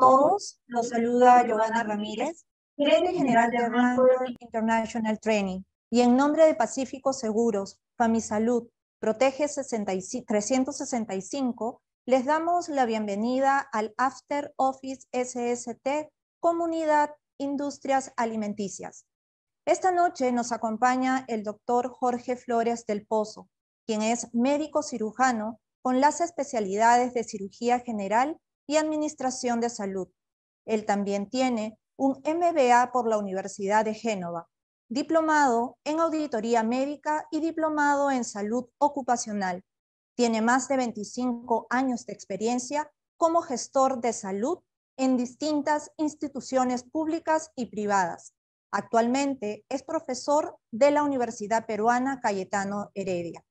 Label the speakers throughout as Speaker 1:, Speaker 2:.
Speaker 1: todos. Los saluda Giovanna Ramírez, gerente general de International Training. Y en nombre de Pacíficos Seguros, Famisalud, Protege 365, les damos la bienvenida al After Office SST Comunidad Industrias Alimenticias. Esta noche nos acompaña el doctor Jorge Flores del Pozo, quien es médico cirujano con las especialidades de cirugía general y Administración de Salud. Él también tiene un MBA por la Universidad de Génova, diplomado en Auditoría Médica y diplomado en Salud Ocupacional. Tiene más de 25 años de experiencia como gestor de salud en distintas instituciones públicas y privadas. Actualmente es profesor de la Universidad Peruana Cayetano Heredia.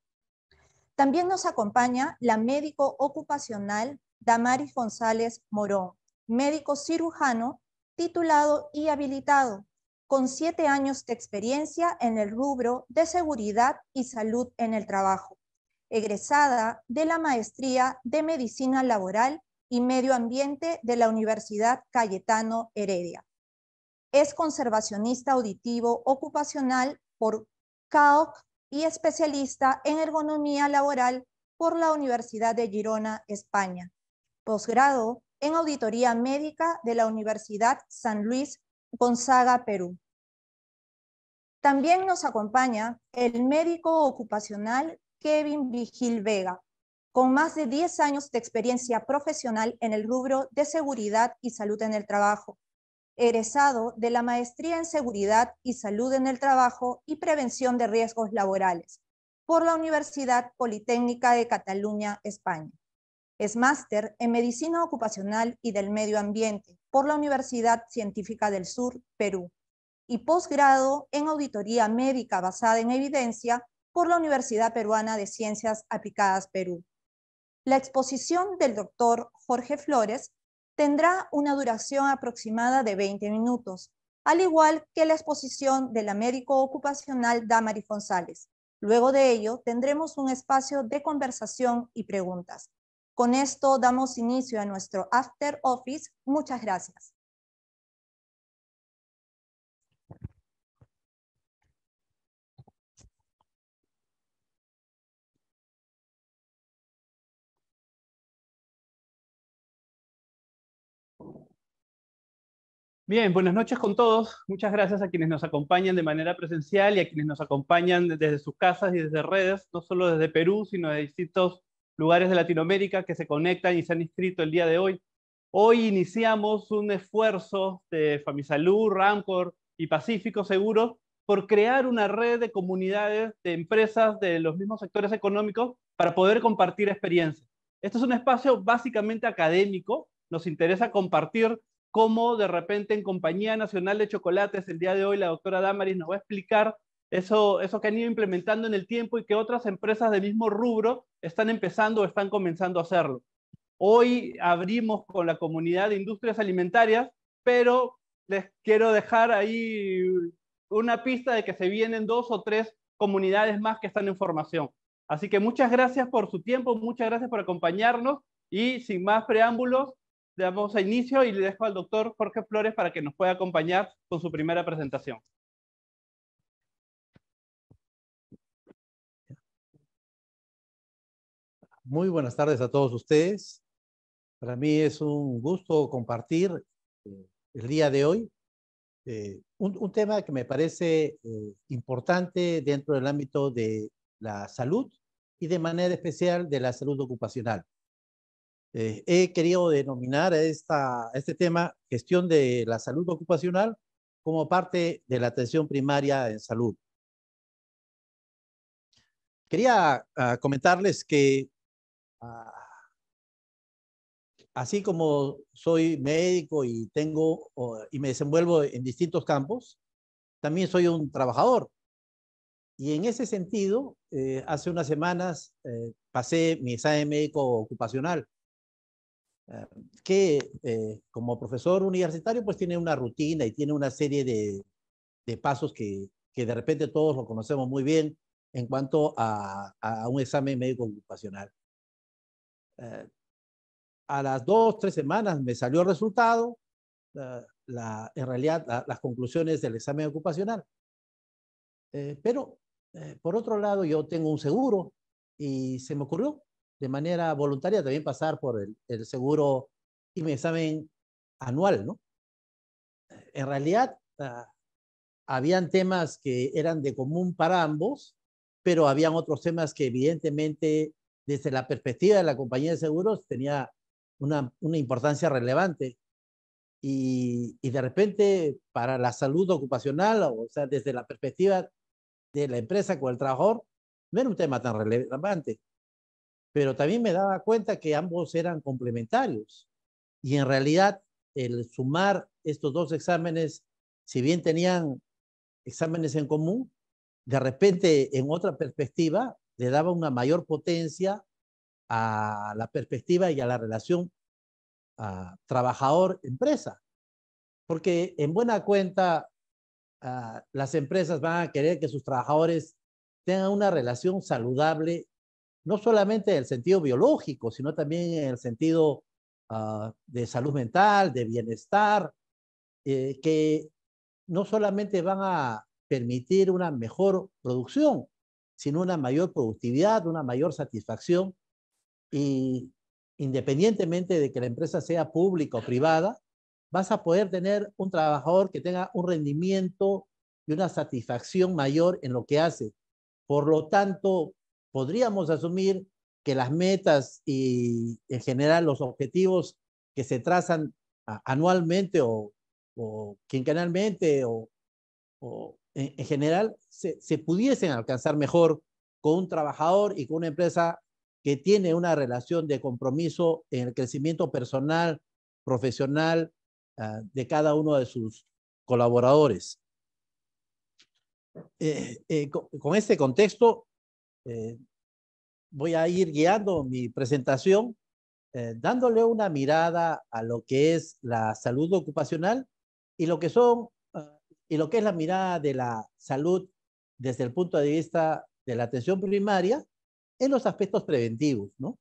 Speaker 1: También nos acompaña la médico ocupacional Damaris González Morón, médico cirujano, titulado y habilitado, con siete años de experiencia en el rubro de seguridad y salud en el trabajo, egresada de la Maestría de Medicina Laboral y Medio Ambiente de la Universidad Cayetano Heredia. Es conservacionista auditivo ocupacional por CAOC y especialista en ergonomía laboral por la Universidad de Girona, España posgrado en Auditoría Médica de la Universidad San Luis Gonzaga, Perú. También nos acompaña el médico ocupacional Kevin Vigil Vega, con más de 10 años de experiencia profesional en el rubro de seguridad y salud en el trabajo, egresado de la Maestría en Seguridad y Salud en el Trabajo y Prevención de Riesgos Laborales por la Universidad Politécnica de Cataluña, España. Es máster en Medicina Ocupacional y del Medio Ambiente por la Universidad Científica del Sur, Perú, y posgrado en Auditoría Médica basada en evidencia por la Universidad Peruana de Ciencias Aplicadas Perú. La exposición del doctor Jorge Flores tendrá una duración aproximada de 20 minutos, al igual que la exposición de la médico ocupacional Damaris González. Luego de ello, tendremos un espacio de conversación y preguntas. Con esto damos inicio a nuestro After Office. Muchas gracias.
Speaker 2: Bien, buenas noches con todos. Muchas gracias a quienes nos acompañan de manera
Speaker 3: presencial y a quienes nos acompañan desde sus casas y desde redes, no solo desde Perú, sino de distintos lugares de Latinoamérica que se conectan y se han inscrito el día de hoy. Hoy iniciamos un esfuerzo de Famisalud, rancor y Pacífico Seguro por crear una red de comunidades, de empresas de los mismos sectores económicos para poder compartir experiencias. Esto es un espacio básicamente académico. Nos interesa compartir cómo de repente en Compañía Nacional de Chocolates el día de hoy la doctora Damaris nos va a explicar eso, eso que han ido implementando en el tiempo y que otras empresas del mismo rubro están empezando o están comenzando a hacerlo. Hoy abrimos con la comunidad de industrias alimentarias, pero les quiero dejar ahí una pista de que se vienen dos o tres comunidades más que están en formación. Así que muchas gracias por su tiempo, muchas gracias por acompañarnos y sin más preámbulos, damos inicio y
Speaker 2: le dejo al doctor Jorge Flores para que nos pueda acompañar con su primera presentación.
Speaker 4: Muy buenas tardes a todos ustedes. Para mí es un gusto compartir eh, el día de hoy eh, un, tema que me parece eh, importante dentro del ámbito de la salud y de manera especial de la salud ocupacional. he querido denominar esta, este tema gestión de la salud ocupacional como parte de la atención primaria en salud. Quería ah, comentarles que Ah, así como soy médico y tengo y me desenvuelvo en distintos campos, también soy un trabajador. Y en ese sentido, eh, hace unas semanas eh, pasé mi examen médico ocupacional, eh, que como profesor universitario pues tiene una rutina y tiene una serie de, pasos que, de repente todos lo conocemos muy bien en cuanto a un examen médico ocupacional. Eh, a las dos, tres semanas me salió el resultado, la, en realidad las conclusiones del examen ocupacional. Eh, pero, eh, por otro lado, yo tengo un seguro y se me ocurrió de manera voluntaria también pasar por el, el seguro y mi examen anual, ¿no? En realidad, ah, habían temas que eran de común para ambos, pero habían otros temas que evidentemente desde la perspectiva de la compañía de seguros tenía una, una importancia relevante. Y, y, de repente para la salud ocupacional, o sea, desde la perspectiva de la empresa con el trabajador, no era un tema tan relevante. Pero también me daba cuenta que ambos eran complementarios. Y en realidad, el sumar estos dos exámenes, si bien tenían exámenes en común, de repente en otra perspectiva le daba una mayor potencia a la perspectiva y a la relación trabajador-empresa. Porque en buena cuenta, ah, las empresas van a querer que sus trabajadores tengan una relación saludable, no solamente en el sentido biológico, sino también en el sentido ah, de salud mental, de bienestar, eh, que no solamente van a permitir una mejor producción, sino una mayor productividad, una mayor satisfacción. Y independientemente de que la empresa sea pública o privada, vas a poder tener un trabajador que tenga un rendimiento y una satisfacción mayor en lo que hace. Por lo tanto, podríamos asumir que las metas y en general los objetivos que se trazan anualmente o, o quinquenalmente o, o, eh, en, general se, pudiesen alcanzar mejor con un trabajador y con una empresa que tiene una relación de compromiso en el crecimiento personal, profesional ah, de cada uno de sus colaboradores. Eh, eh, con, este contexto, voy a ir guiando mi presentación, dándole una mirada a lo que es la salud ocupacional y lo que son y lo que es la mirada de la salud desde el punto de vista de la atención primaria en los aspectos preventivos, ¿no?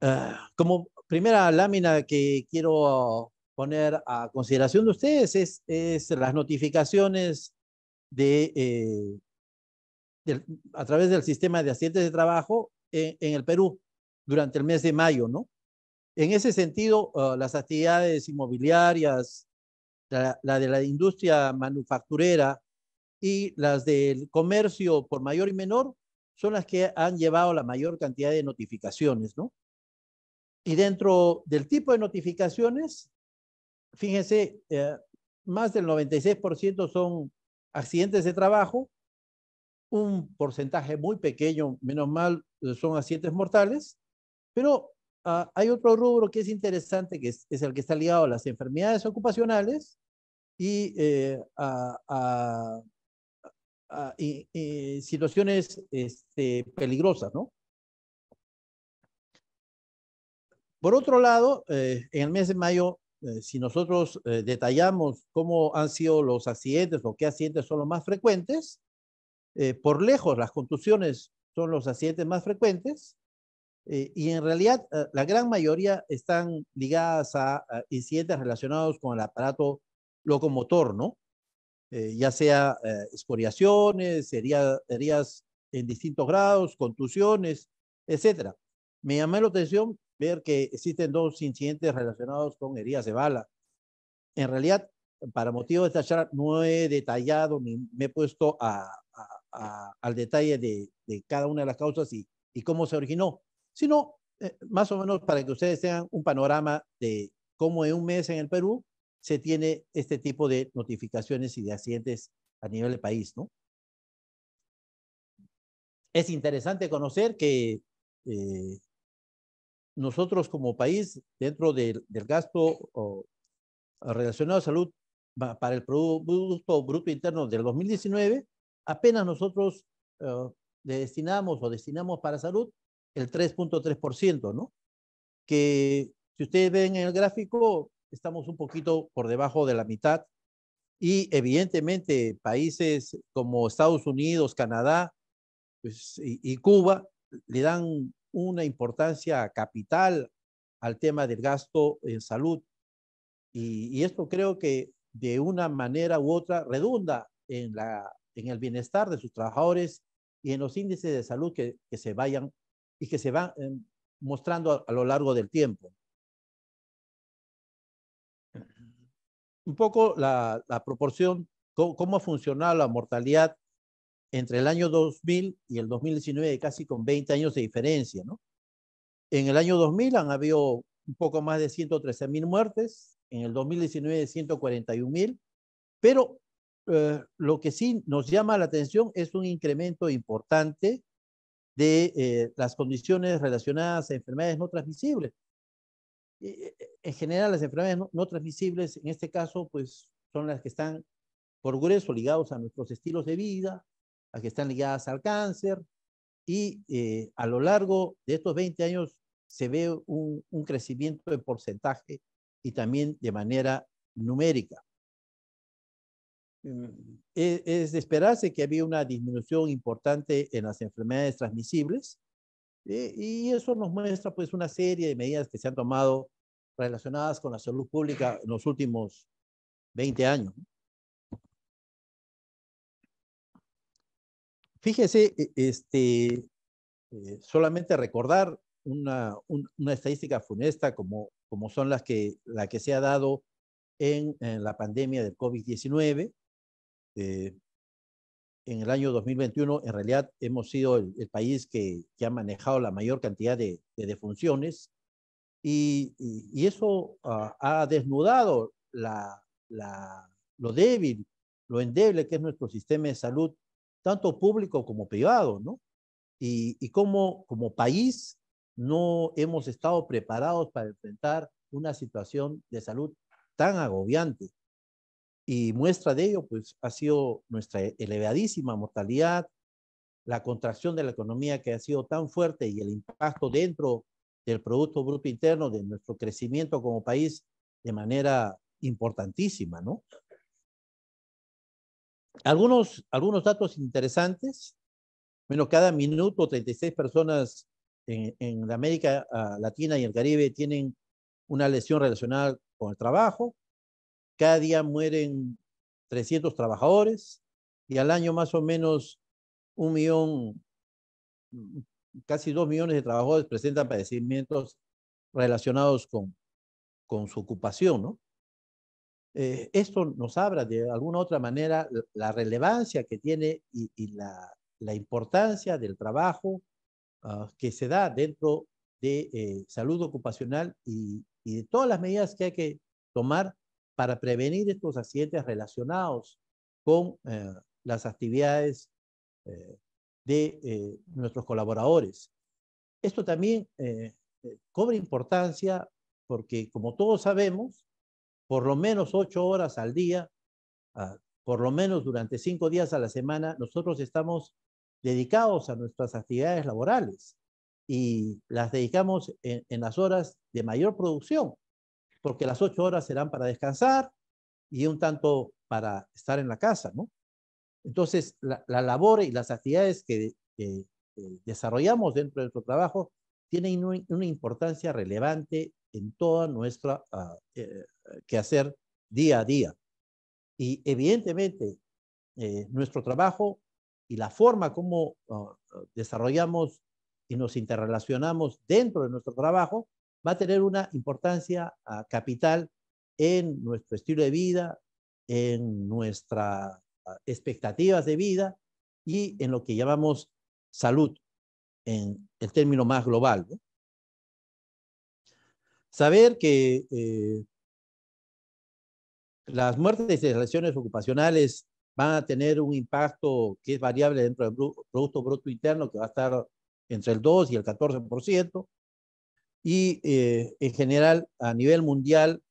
Speaker 4: Ah, como primera lámina que quiero poner a consideración de ustedes es, es las notificaciones de, eh, a través del sistema de accidentes de trabajo en, el Perú durante el mes de mayo, ¿no? En ese sentido, ah, las actividades inmobiliarias, la, de la industria manufacturera y las del comercio por mayor y menor, son las que han llevado la mayor cantidad de notificaciones, ¿no? Y dentro del tipo de notificaciones, fíjense, eh, más del 96% son accidentes de trabajo, un porcentaje muy pequeño, menos mal, son accidentes mortales, pero ah, hay otro rubro que es interesante, que es, el que está ligado a las enfermedades ocupacionales y, eh, a, y, situaciones este, peligrosas, ¿no? Por otro lado, eh, en el mes de mayo, eh, si nosotros detallamos cómo han sido los accidentes o qué accidentes son los más frecuentes, por lejos las contusiones son los accidentes más frecuentes, y en realidad, la gran mayoría están ligadas a, incidentes relacionados con el aparato locomotor, ¿no? Eh, ya sea eh, escoriaciones, heridas, en distintos grados, contusiones, etcétera. Me llamó la atención ver que existen dos incidentes relacionados con heridas de bala. En realidad, para motivo de esta charla, no he detallado ni me he puesto al detalle de, cada una de las causas y, y cómo se originó, sino eh, más o menos para que ustedes tengan un panorama de cómo es un mes en el Perú se tiene este tipo de notificaciones y de accidentes a nivel de país, ¿no? Es interesante conocer que eh, nosotros como país, dentro del, gasto relacionado a salud para el Producto Bruto Interno del 2019, apenas nosotros eh, destinamos o destinamos para salud el 3.3%, ¿no? Que si ustedes ven en el gráfico, estamos un poquito por debajo de la mitad y evidentemente países como Estados Unidos, Canadá pues, y, Cuba le dan una importancia capital al tema del gasto en salud. Y, esto creo que de una manera u otra redunda en, la, en el bienestar de sus trabajadores y en los índices de salud que, se vayan y que se van eh, mostrando a lo largo del tiempo. un poco la, proporción, cómo, ha funcionado la mortalidad entre el año 2000 y el 2019, casi con 20 años de diferencia. ¿no? En el año 2000 han habido un poco más de 113 mil muertes, en el 2019 141 mil, pero eh, lo que sí nos llama la atención es un incremento importante de eh, las condiciones relacionadas a enfermedades no transmisibles. Eh, en general las enfermedades no, transmisibles, en este caso, pues son las que están por grueso ligados a nuestros estilos de vida, las que están ligadas al cáncer, y eh, a lo largo de estos 20 años se ve un, un crecimiento en porcentaje y también de manera numérica. Mm, e, es de esperarse que había una disminución importante en las enfermedades transmisibles, eh, y eso nos muestra pues una serie de medidas que se han tomado relacionadas con la salud pública en los últimos 20 años. Fíjese, e, este, eh, solamente recordar una, estadística funesta como, como son las que, la que se ha dado en, la pandemia del COVID-19 en el año 2021, en realidad hemos sido el, país que, ha manejado la mayor cantidad de, de defunciones y, eso ah, ha desnudado la, la, lo débil, lo endeble que es nuestro sistema de salud, tanto público como privado, ¿no? Y, y cómo como país no hemos estado preparados para enfrentar una situación de salud tan agobiante. Y muestra de ello, pues, ha sido nuestra elevadísima mortalidad, la contracción de la economía que ha sido tan fuerte y el impacto dentro del Producto Bruto Interno, de nuestro crecimiento como país de manera importantísima, ¿no? Algunos, algunos datos interesantes. Bueno, cada minuto 36 personas en, América ah, Latina y el Caribe tienen una lesión relacionada con el trabajo. Cada día mueren 300 trabajadores y al año más o menos un millón, casi dos millones de trabajadores presentan padecimientos relacionados con, con su ocupación, ¿no? Eh, esto nos habla de alguna otra manera la relevancia que tiene y, la, importancia del trabajo ah, que se da dentro de eh, salud ocupacional y, y, de todas las medidas que hay que tomar para prevenir estos accidentes relacionados con eh, las actividades eh, de eh, nuestros colaboradores. Esto también cobra importancia porque, como todos sabemos, por lo menos ocho horas al día, ah, por lo menos durante cinco días a la semana, nosotros estamos dedicados a nuestras actividades laborales y las dedicamos en las horas de mayor producción porque las ocho horas serán para descansar y un tanto para estar en la casa, ¿no? Entonces, la, labor y las actividades que desarrollamos dentro de nuestro trabajo tienen una importancia relevante en toda nuestra que ah, eh, hacer quehacer día a día. Y evidentemente, eh, nuestro trabajo y la forma como ah, desarrollamos y nos interrelacionamos dentro de nuestro trabajo va a tener una importancia ah, capital en nuestro estilo de vida, en nuestras ah, expectativas de vida y en lo que llamamos salud, en el término más global. Saber que eh, las muertes y lesiones ocupacionales van a tener un impacto que es variable dentro del Producto Bruto Interno, que va a estar entre el 2 y el 14%, y eh, en general a nivel mundial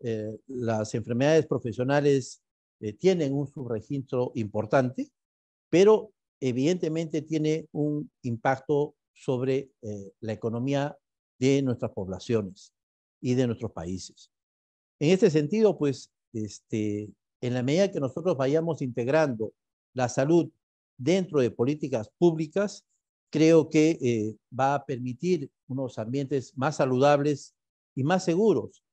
Speaker 4: eh, las enfermedades profesionales eh, tienen un subregistro importante, pero evidentemente tiene un impacto sobre la economía de nuestras poblaciones y de nuestros países. En este sentido, pues, este, en la medida que nosotros vayamos integrando la salud dentro de políticas públicas, creo que eh, va a permitir unos ambientes más saludables y más seguros,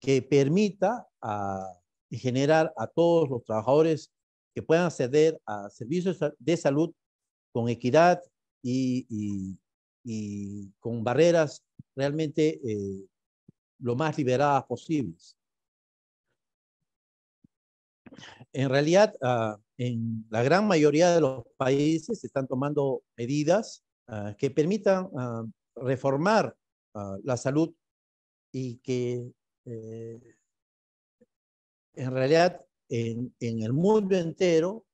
Speaker 4: que permita a, generar a todos los trabajadores que puedan acceder a servicios de salud con equidad y, con barreras realmente eh, lo más liberadas posibles. En realidad, ah, en la gran mayoría de los países se están tomando medidas ah, que permitan ah, reformar ah, la salud y que eh, en realidad en, en, el mundo entero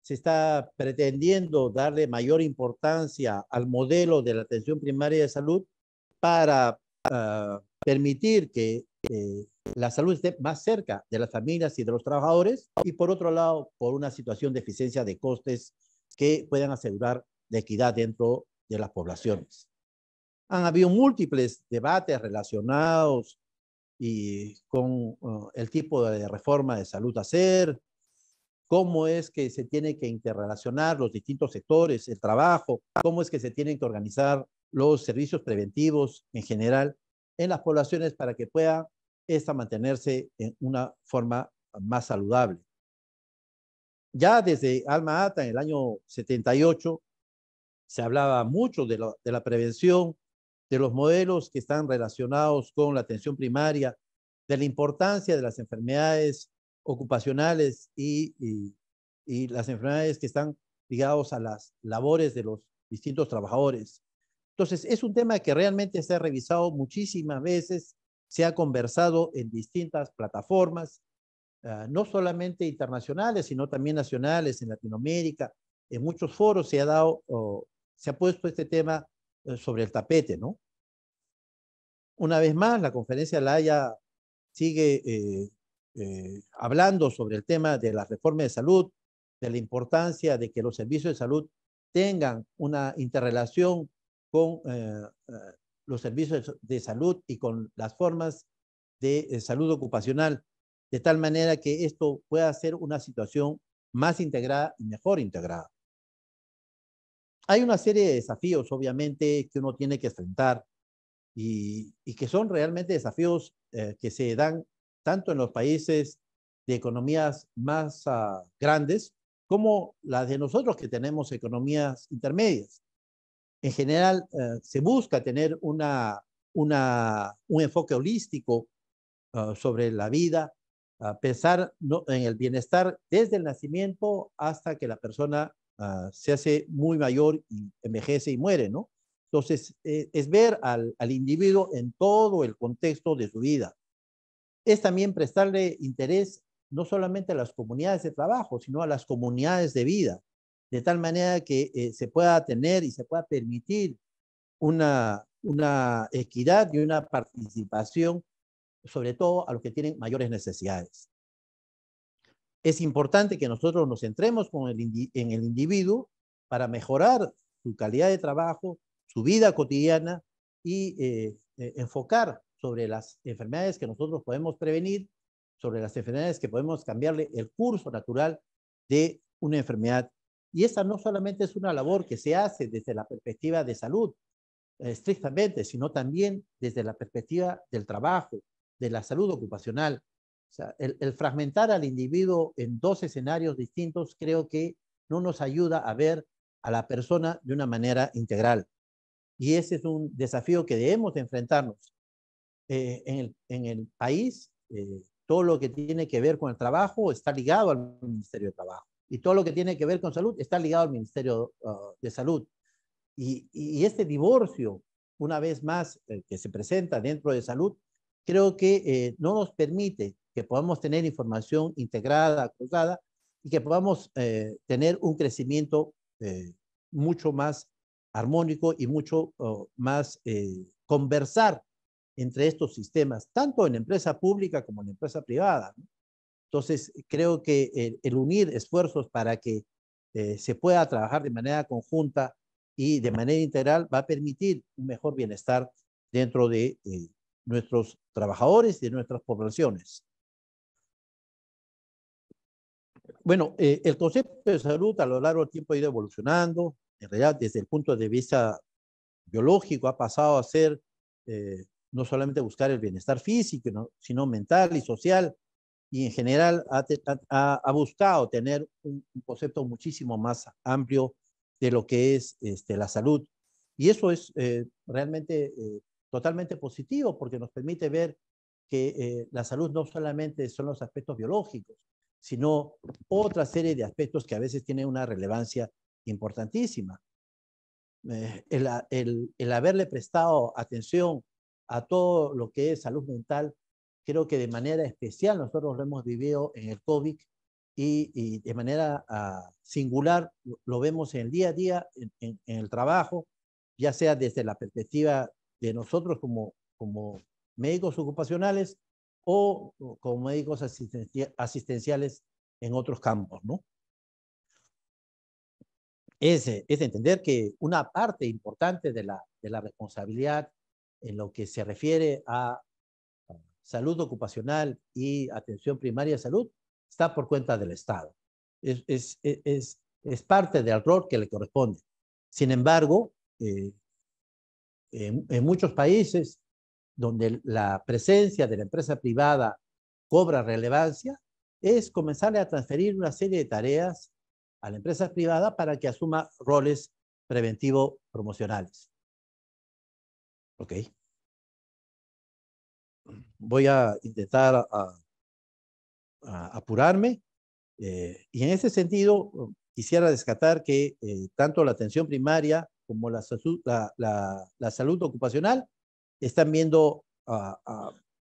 Speaker 4: se está pretendiendo darle mayor importancia al modelo de la atención primaria de salud para permitir que eh, la salud esté más cerca de las familias y de los trabajadores y por otro lado por una situación de eficiencia de costes que puedan asegurar la equidad dentro de las poblaciones. Han habido múltiples debates relacionados y con uh, el tipo de reforma de salud a hacer, cómo es que se tiene que interrelacionar los distintos sectores, el trabajo, cómo es que se tienen que organizar los servicios preventivos en general en las poblaciones para que pueda esta mantenerse en una forma más saludable. Ya desde Alma Ata en el año 78 se hablaba mucho de, la prevención, de los modelos que están relacionados con la atención primaria, de la importancia de las enfermedades ocupacionales y, y las enfermedades que están ligadas a las labores de los distintos trabajadores. Entonces, es un tema que realmente se ha revisado muchísimas veces, se ha conversado en distintas plataformas, ah, no solamente internacionales, sino también nacionales, en Latinoamérica, en muchos foros se ha dado, se ha puesto este tema eh, sobre el tapete, ¿no? Una vez más, la conferencia de la Haya sigue eh, eh, hablando sobre el tema de la reforma de salud, de la importancia de que los servicios de salud tengan una interrelación con eh, eh, los servicios de salud y con las formas de eh, salud ocupacional, de tal manera que esto pueda ser una situación más integrada y mejor integrada. Hay una serie de desafíos, obviamente, que uno tiene que enfrentar y, que son realmente desafíos que se dan tanto en los países de economías más ah, grandes como las de nosotros que tenemos economías intermedias en general eh, se busca tener una, un enfoque holístico eh, sobre la vida, pensar en el bienestar desde el nacimiento hasta que la persona eh, se hace muy mayor y envejece y muere, ¿no? Entonces, e, es ver al individuo en todo el contexto de su vida. Es también prestarle interés no solamente a las comunidades de trabajo, sino a las comunidades de vida de tal manera que eh, se pueda tener y se pueda permitir una, una equidad y una participación, sobre todo a los que tienen mayores necesidades. Es importante que nosotros nos centremos con en el individuo para mejorar su calidad de trabajo, su vida cotidiana y eh, e-, enfocar sobre las enfermedades que nosotros podemos prevenir, sobre las enfermedades que podemos cambiarle el curso natural de una enfermedad y esa no solamente es una labor que se hace desde la perspectiva de salud, estrictamente, sino también desde la perspectiva del trabajo, de la salud ocupacional. el, fragmentar al individuo en dos escenarios distintos creo que no nos ayuda a ver a la persona de una manera integral. Y ese es un desafío que debemos enfrentarnos. Eh, en, el, país, eh, todo lo que tiene que ver con el trabajo está ligado al Ministerio de Trabajo y todo lo que tiene que ver con salud está ligado al Ministerio uh, de Salud. Y, este divorcio, una vez más, eh, que se presenta dentro de salud, creo que eh, no nos permite que podamos tener información integrada, cruzada, y que podamos eh, tener un crecimiento mucho más armónico y mucho uh, más conversar entre estos sistemas, tanto en empresa pública como en empresa privada. ¿no? Entonces, creo que el, unir esfuerzos para que eh, se pueda trabajar de manera conjunta y de manera integral va a permitir un mejor bienestar dentro de eh, nuestros trabajadores y de nuestras poblaciones. Bueno, eh, el concepto de salud a lo largo del tiempo ha ido evolucionando. En realidad, desde el punto de vista biológico, ha pasado a ser no solamente buscar el bienestar físico, sino mental y social, y en general ha, buscado tener un, concepto muchísimo más amplio de lo que es este, la salud. Y eso es eh, realmente eh, totalmente positivo porque nos permite ver que eh, la salud no solamente son los aspectos biológicos, sino otra serie de aspectos que a veces tienen una relevancia importantísima. El, el haberle prestado atención a todo lo que es salud mental creo que de manera especial nosotros lo hemos vivido en el COVID y, de manera ah, singular lo vemos en el día a día, en, el trabajo, ya sea desde la perspectiva de nosotros como, como médicos ocupacionales o como médicos asistenciales en otros campos, ¿no? Es, eh, es entender que una parte importante de la, de la responsabilidad en lo que se refiere a salud ocupacional y atención primaria de salud está por cuenta del Estado. Es, parte del rol que le corresponde. Sin embargo, eh, en, muchos países donde la presencia de la empresa privada cobra relevancia, es comenzarle a transferir una serie de tareas a la empresa privada para que asuma roles preventivo-promocionales. Ok voy a intentar a, apurarme. Eh, y en ese sentido, quisiera rescatar que eh, tanto la atención primaria como la, la, salud ocupacional están viendo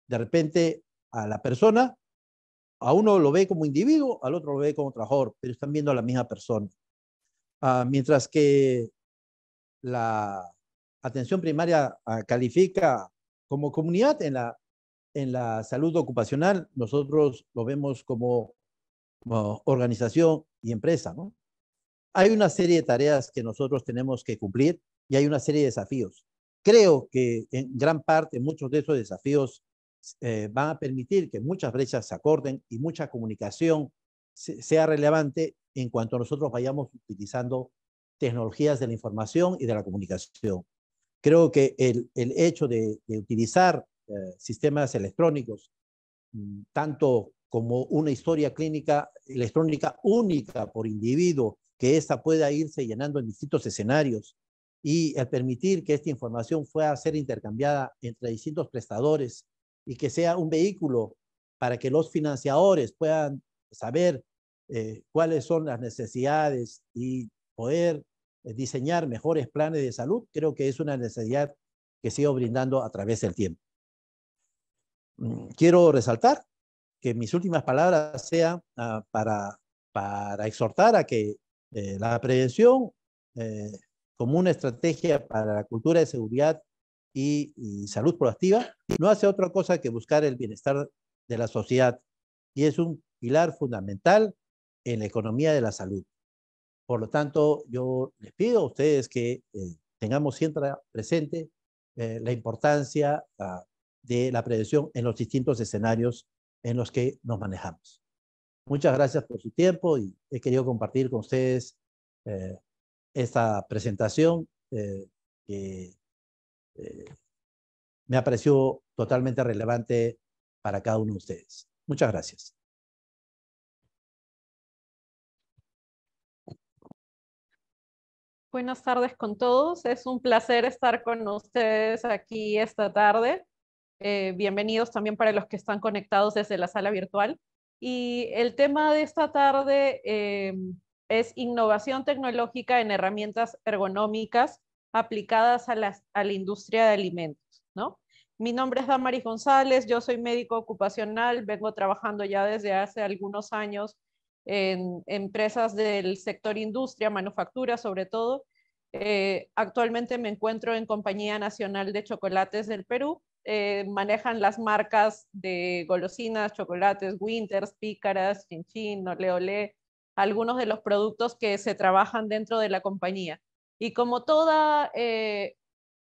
Speaker 4: de repente a la persona, a uno lo ve como individuo, al otro lo ve como trabajador, pero están viendo a la misma persona. Ah, mientras que la atención primaria ah, califica como comunidad en la en la salud ocupacional, nosotros lo vemos como, organización y empresa, Hay una serie de tareas que nosotros tenemos que cumplir y hay una serie de desafíos. Creo que en gran parte muchos de esos desafíos eh, van a permitir que muchas brechas se acorden y mucha comunicación sea relevante en cuanto nosotros vayamos utilizando tecnologías de la información y de la comunicación. Creo que el, hecho de, de utilizar eh, sistemas electrónicos, mm, tanto como una historia clínica electrónica única por individuo, que ésta pueda irse llenando en distintos escenarios y al eh, permitir que esta información pueda ser intercambiada entre distintos prestadores y que sea un vehículo para que los financiadores puedan saber eh, cuáles son las necesidades y poder diseñar mejores planes de salud, creo que es una necesidad que sigo brindando a través del tiempo. Mm, quiero resaltar que mis últimas palabras sean ah, para, para exhortar a que eh, la prevención eh, como una estrategia para la cultura de seguridad y, salud proactiva no hace otra cosa que buscar el bienestar de la sociedad y es un pilar fundamental en la economía de la salud. Por lo tanto, yo les pido a ustedes que eh, tengamos siempre presente la importancia ah, de la prevención en los distintos escenarios en los que nos manejamos. Muchas gracias por su tiempo y he querido compartir con ustedes eh, esta presentación eh, que eh, me ha parecido totalmente relevante para cada uno de ustedes.
Speaker 2: Muchas gracias.
Speaker 5: Buenas tardes con todos. Es un placer estar con ustedes aquí esta tarde. Eh, bienvenidos también para los que están conectados desde la sala virtual. Y el tema de esta tarde eh, es innovación tecnológica en herramientas ergonómicas aplicadas a, la industria de alimentos. ¿no? Mi nombre es Damaris González, yo soy médico ocupacional, vengo trabajando ya desde hace algunos años en empresas del sector industria, manufactura sobre todo. Eh, actualmente me encuentro en Compañía Nacional de Chocolates del Perú eh, manejan las marcas de golosinas, chocolates, Winters, Pícaras, Chinchín, oleole, algunos de los productos que se trabajan dentro de la compañía. Y como toda, eh,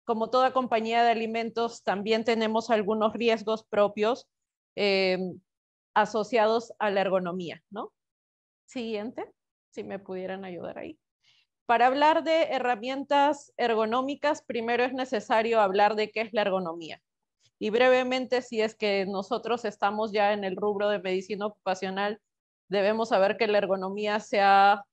Speaker 5: como toda compañía de alimentos, también tenemos algunos riesgos propios eh, asociados a la ergonomía, ¿no? Siguiente, si me pudieran ayudar ahí. Para hablar de herramientas ergonómicas, primero es necesario hablar de qué es la ergonomía. Y brevemente, si es que nosotros estamos ya en el rubro de medicina ocupacional, debemos saber que la ergonomía se ha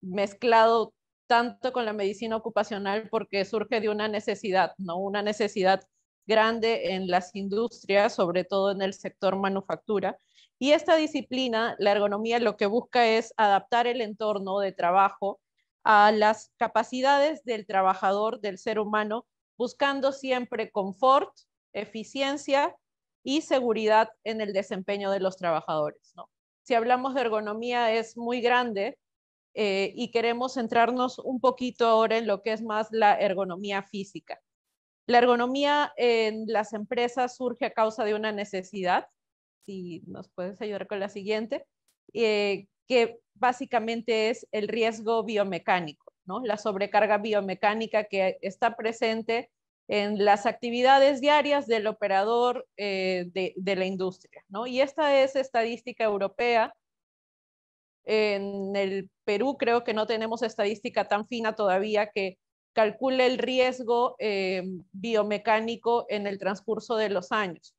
Speaker 5: mezclado tanto con la medicina ocupacional porque surge de una necesidad, ¿no? Una necesidad grande en las industrias, sobre todo en el sector manufactura. Y esta disciplina, la ergonomía, lo que busca es adaptar el entorno de trabajo a las capacidades del trabajador, del ser humano, buscando siempre confort, eficiencia y seguridad en el desempeño de los trabajadores. Si hablamos de ergonomía es muy grande eh, y queremos centrarnos un poquito ahora en lo que es más la ergonomía física. La ergonomía en las empresas surge a causa de una necesidad, si nos puedes ayudar con la siguiente, eh, que básicamente es el riesgo biomecánico, la sobrecarga biomecánica que está presente en las actividades diarias del operador eh, de, la industria. ¿no? Y esta es estadística europea. En el Perú creo que no tenemos estadística tan fina todavía que calcule el riesgo eh, biomecánico en el transcurso de los años.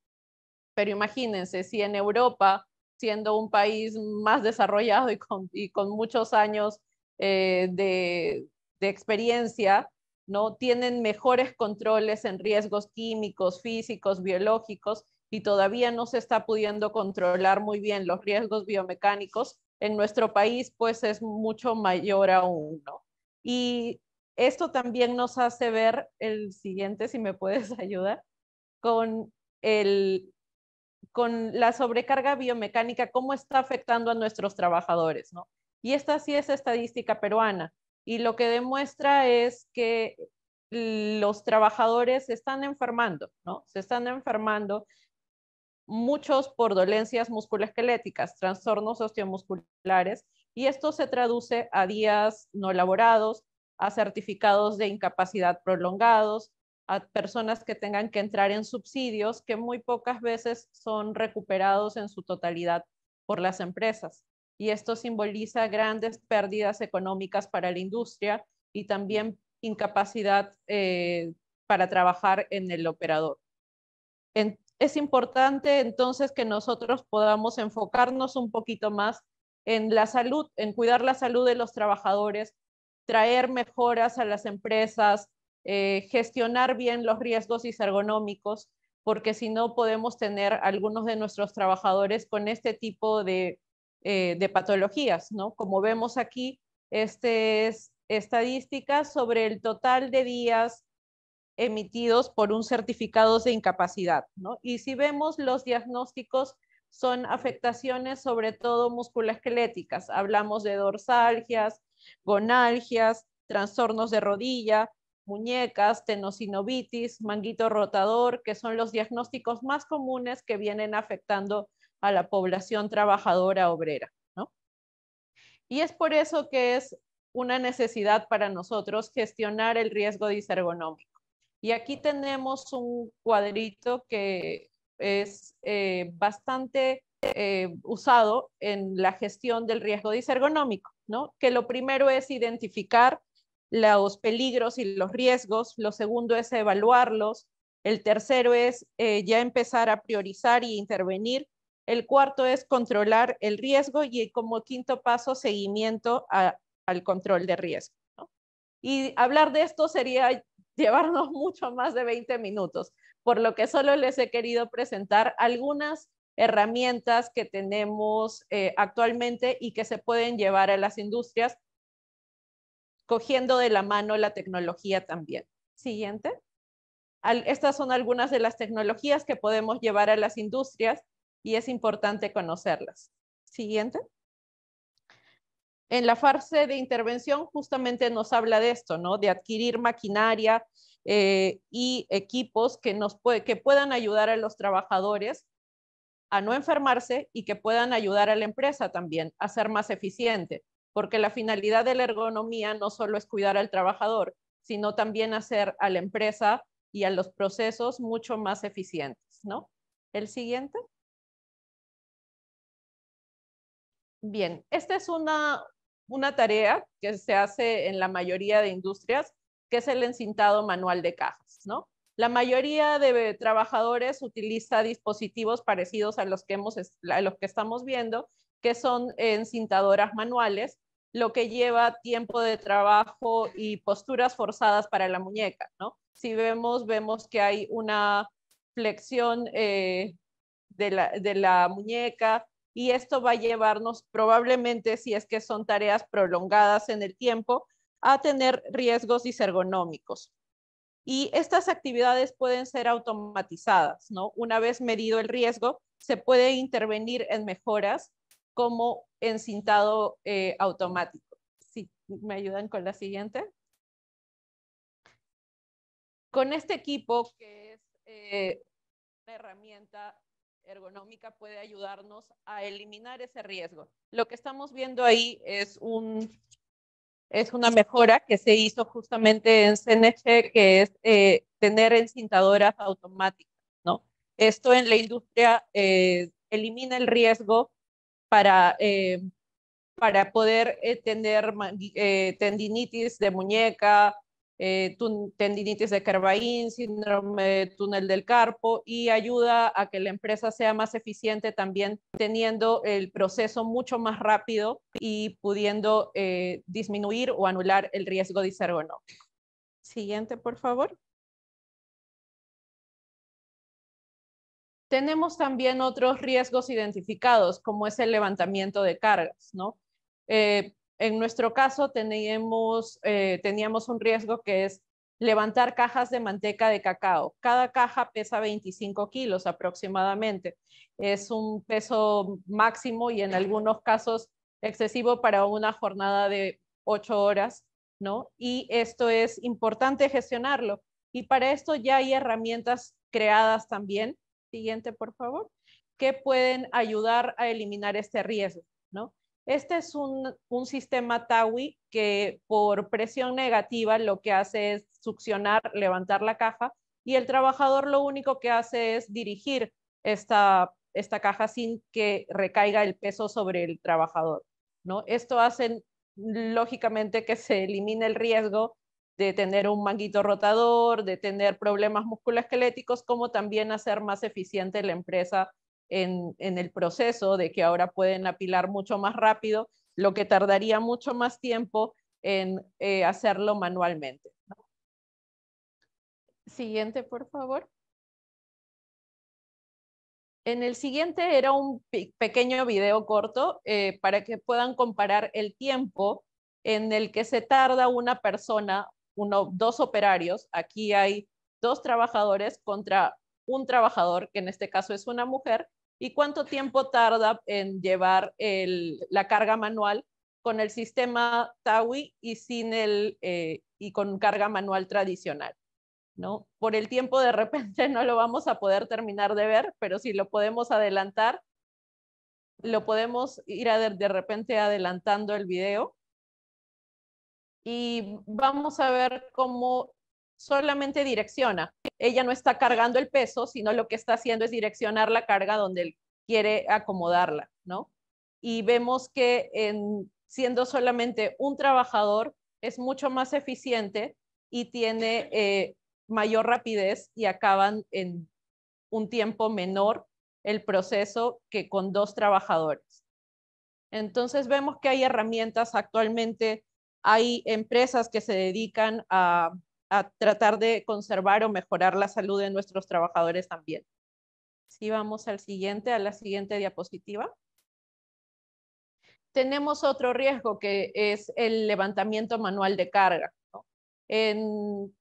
Speaker 5: Pero imagínense, si en Europa, siendo un país más desarrollado y con, muchos años eh, de experiencia, ¿no? Tienen mejores controles en riesgos químicos, físicos, biológicos y todavía no se está pudiendo controlar muy bien los riesgos biomecánicos. En nuestro país, pues es mucho mayor aún, ¿no? Y esto también nos hace ver el siguiente, si me puedes ayudar, con, con la sobrecarga biomecánica, cómo está afectando a nuestros trabajadores, ¿no? Y esta sí es estadística peruana y lo que demuestra es que los trabajadores se están enfermando, Se están enfermando muchos por dolencias musculoesqueléticas, trastornos osteomusculares, y esto se traduce a días no laborados, a certificados de incapacidad prolongados, a personas que tengan que entrar en subsidios que muy pocas veces son recuperados en su totalidad por las empresas y esto simboliza grandes pérdidas económicas para la industria y también incapacidad eh, para trabajar en el operador. es importante entonces que nosotros podamos enfocarnos un poquito más en la salud, en cuidar la salud de los trabajadores, traer mejoras a las empresas, eh, gestionar bien los riesgos ergonómicos, porque si no podemos tener algunos de nuestros trabajadores con este tipo de eh, de patologías, ¿no? Como vemos aquí, este es estadística sobre el total de días emitidos por un certificado de incapacidad, ¿no? Y si vemos los diagnósticos, son afectaciones sobre todo musculoesqueléticas. Hablamos de dorsalgias, gonalgias, trastornos de rodilla, muñecas, tenosinovitis, manguito rotador, que son los diagnósticos más comunes que vienen afectando a la población trabajadora obrera. ¿no? Y es por eso que es una necesidad para nosotros gestionar el riesgo disergonómico. Y aquí tenemos un cuadrito que es eh, bastante eh, usado en la gestión del riesgo disergonómico, ¿no? que lo primero es identificar los peligros y los riesgos, lo segundo es evaluarlos, el tercero es eh, ya empezar a priorizar y intervenir el cuarto es controlar el riesgo y como quinto paso, seguimiento al control de riesgo. Y hablar de esto sería llevarnos mucho más de 20 minutos, por lo que solo les he querido presentar algunas herramientas que tenemos eh, actualmente y que se pueden llevar a las industrias, cogiendo de la mano la tecnología también. Siguiente. estas son algunas de las tecnologías que podemos llevar a las industrias y es importante conocerlas. Siguiente. En la fase de intervención justamente nos habla de esto, ¿no? De adquirir maquinaria eh, y equipos que, nos que puedan ayudar a los trabajadores a no enfermarse y que puedan ayudar a la empresa también a ser más eficiente, porque la finalidad de la ergonomía no solo es cuidar al trabajador, sino también hacer a la empresa y a los procesos mucho más eficientes, ¿no? El siguiente. Bien, esta es una, tarea que se hace en la mayoría de industrias, que es el encintado manual de cajas, ¿no? La mayoría de trabajadores utiliza dispositivos parecidos a los que, hemos, los que estamos viendo, que son encintadoras manuales, lo que lleva tiempo de trabajo y posturas forzadas para la muñeca, ¿no? Si vemos, vemos que hay una flexión eh, de, la, de la muñeca, y esto va a llevarnos probablemente, si es que son tareas prolongadas en el tiempo, a tener riesgos disergonómicos. Y estas actividades pueden ser automatizadas, ¿no? Una vez medido el riesgo, se puede intervenir en mejoras como encintado eh, automático. Si me ayudan con la siguiente. Con este equipo, que es eh, una herramienta ergonómica puede ayudarnos a eliminar ese riesgo. Lo que estamos viendo ahí es, un, es una mejora que se hizo justamente en CNH, que es eh, tener encintadoras automáticas, ¿no? Esto en la industria eh, elimina el riesgo para, eh, para poder tener tendinitis de muñeca, eh, tendinitis de Carvain, síndrome túnel del carpo y ayuda a que la empresa sea más eficiente también teniendo el proceso mucho más rápido y pudiendo eh, disminuir o anular el riesgo de ser no. Siguiente, por favor. Tenemos también otros riesgos identificados, como es el levantamiento de cargas, ¿no? Eh, en nuestro caso teníamos, eh, teníamos un riesgo que es levantar cajas de manteca de cacao. Cada caja pesa 25 kilos aproximadamente. Es un peso máximo y en algunos casos excesivo para una jornada de 8 horas, ¿no? Y esto es importante gestionarlo. Y para esto ya hay herramientas creadas también. Siguiente, por favor, que pueden ayudar a eliminar este riesgo, ¿no? Este es un, sistema TAWI que por presión negativa lo que hace es succionar, levantar la caja y el trabajador lo único que hace es dirigir esta, caja sin que recaiga el peso sobre el trabajador. Esto hace lógicamente que se elimine el riesgo de tener un manguito rotador, de tener problemas musculoesqueléticos, como también hacer más eficiente la empresa en, en el proceso de que ahora pueden apilar mucho más rápido, lo que tardaría mucho más tiempo en eh, hacerlo manualmente. Siguiente, por favor. En el siguiente era un pequeño video corto eh, para que puedan comparar el tiempo en el que se tarda una persona, uno, dos operarios, aquí hay dos trabajadores contra un trabajador, que en este caso es una mujer, y cuánto tiempo tarda en llevar la carga manual con el sistema TAWI y, sin el, eh, y con carga manual tradicional. ¿no? Por el tiempo de repente no lo vamos a poder terminar de ver, pero si lo podemos adelantar, lo podemos ir a de repente adelantando el video y vamos a ver cómo solamente direcciona. Ella no está cargando el peso, sino lo que está haciendo es direccionar la carga donde él quiere acomodarla, ¿no? Y vemos que en, siendo solamente un trabajador es mucho más eficiente y tiene eh, mayor rapidez y acaban en un tiempo menor el proceso que con dos trabajadores. Entonces vemos que hay herramientas actualmente, hay empresas que se dedican a a tratar de conservar o mejorar la salud de nuestros trabajadores también. Si vamos al siguiente, a la siguiente diapositiva. Tenemos otro riesgo que es el levantamiento manual de carga. En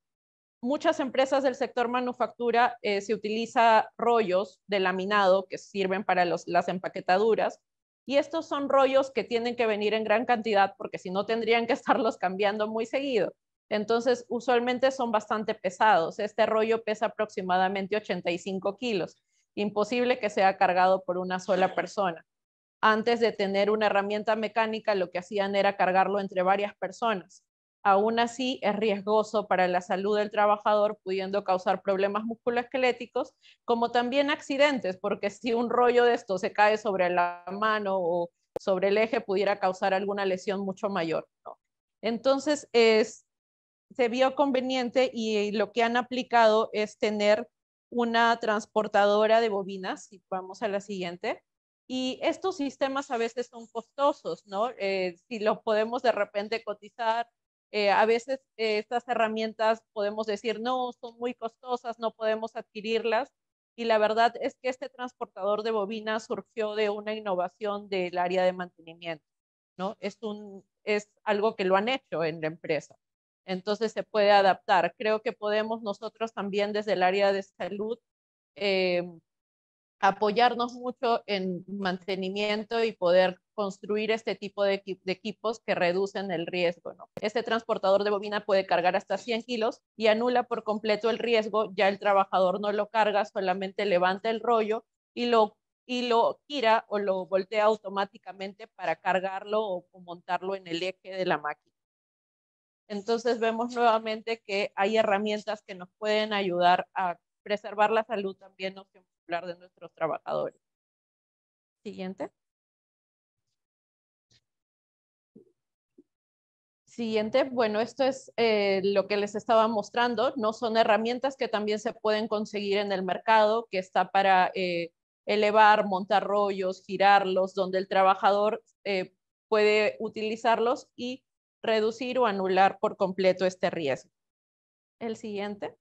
Speaker 5: muchas empresas del sector manufactura eh, se utiliza rollos de laminado que sirven para las empaquetaduras y estos son rollos que tienen que venir en gran cantidad porque si no tendrían que estarlos cambiando muy seguido. Entonces, usualmente son bastante pesados. Este rollo pesa aproximadamente 85 kilos. Imposible que sea cargado por una sola persona. Antes de tener una herramienta mecánica, lo que hacían era cargarlo entre varias personas. Aún así, es riesgoso para la salud del trabajador, pudiendo causar problemas musculoesqueléticos, como también accidentes, porque si un rollo de esto se cae sobre la mano o sobre el eje, pudiera causar alguna lesión mucho mayor. Entonces, es, se vio conveniente y lo que han aplicado es tener una transportadora de bobinas, si vamos a la siguiente. Y estos sistemas a veces son costosos, ¿no? Eh, si lo podemos de repente cotizar, eh, a veces eh, estas herramientas podemos decir, no, son muy costosas, no podemos adquirirlas. Y la verdad es que este transportador de bobinas surgió de una innovación del área de mantenimiento, ¿no? Es, es algo que lo han hecho en la empresa entonces se puede adaptar. Creo que podemos nosotros también desde el área de salud em, apoyarnos mucho en mantenimiento y poder construir este tipo de, equipos que reducen el riesgo. Este transportador de bobina puede cargar hasta 100 kilos y anula por completo el riesgo, ya el trabajador no lo carga, solamente levanta el rollo y lo, y lo gira o lo voltea automáticamente para cargarlo o montarlo en el eje de la máquina. Entonces vemos nuevamente que hay herramientas que nos pueden ayudar a preservar la salud también osteomuscular de nuestros trabajadores. Siguiente. Siguiente, bueno, esto es eh, lo que les estaba mostrando, no son herramientas que también se pueden conseguir en el mercado, que está para eh, elevar, montar rollos, girarlos, donde el trabajador eh, puede utilizarlos y reducir o anular por completo este riesgo. El siguiente.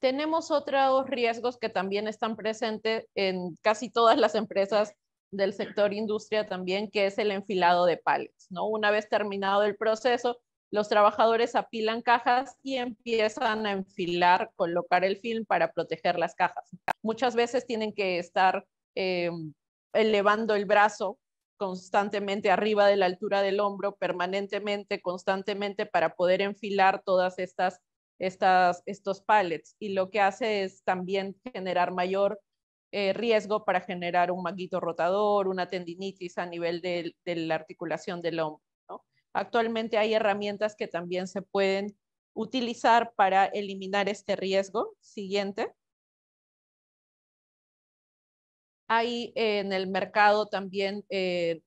Speaker 6: Tenemos otros
Speaker 5: riesgos que también están presentes en casi todas las empresas del sector industria también, que es el enfilado de pallets. ¿no? Una vez terminado el proceso, los trabajadores apilan cajas y empiezan a enfilar, colocar el film para proteger las cajas. Muchas veces tienen que estar em, elevando el brazo constantemente arriba de la altura del hombro, permanentemente, constantemente, para poder enfilar todas estas, estas estos palets Y lo que hace es también generar mayor eh, riesgo para generar un maguito rotador, una tendinitis a nivel de, la articulación del hombro. Actualmente hay herramientas que también se pueden utilizar para eliminar este riesgo. Siguiente. Hay en el mercado también eh,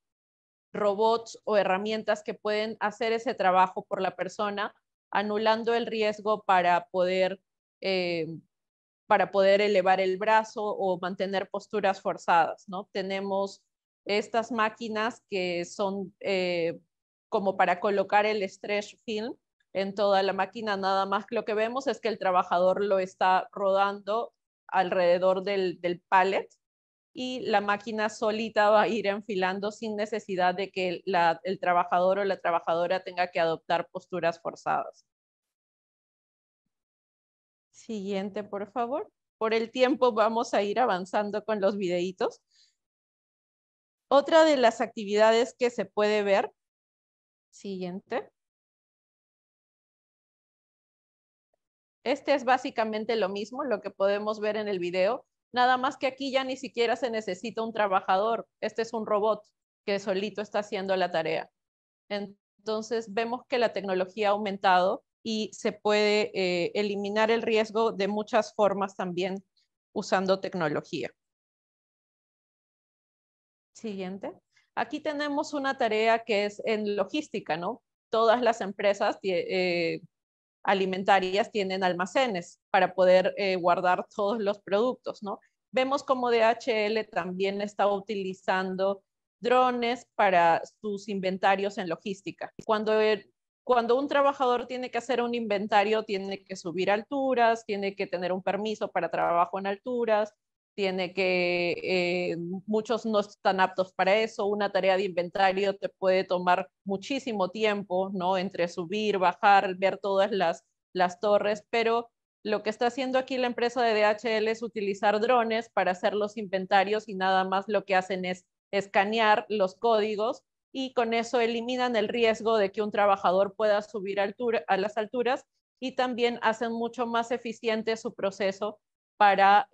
Speaker 5: robots o herramientas que pueden hacer ese trabajo por la persona, anulando el riesgo para poder, eh, para poder elevar el brazo o mantener posturas forzadas. ¿no? Tenemos estas máquinas que son eh, como para colocar el stretch film en toda la máquina, nada más lo que vemos es que el trabajador lo está rodando alrededor del, del pallet y la máquina solita va a ir enfilando sin necesidad de que el trabajador o la trabajadora tenga que adoptar posturas forzadas. Siguiente, por favor. Por el tiempo vamos a ir avanzando con los videitos. Otra de las actividades que se puede ver. Siguiente. Este es básicamente lo mismo, lo que podemos ver en el video Nada más que aquí ya ni siquiera se necesita un trabajador. Este es un robot que solito está haciendo la tarea. Entonces vemos que la tecnología ha aumentado y se puede eh, eliminar el riesgo de muchas formas también usando tecnología. Siguiente. Aquí tenemos una tarea que es en logística, ¿no? Todas las empresas eh, alimentarias tienen almacenes para poder eh, guardar todos los productos, ¿no? Vemos como DHL también está utilizando drones para sus inventarios en logística. Cuando, cuando un trabajador tiene que hacer un inventario, tiene que subir alturas, tiene que tener un permiso para trabajo en alturas, tiene que, eh, muchos no están aptos para eso, una tarea de inventario te puede tomar muchísimo tiempo, ¿no? Entre subir, bajar, ver todas las, torres, pero lo que está haciendo aquí la empresa de DHL es utilizar drones para hacer los inventarios y nada más lo que hacen es escanear los códigos y con eso eliminan el riesgo de que un trabajador pueda subir altura, a las alturas y también hacen mucho más eficiente su proceso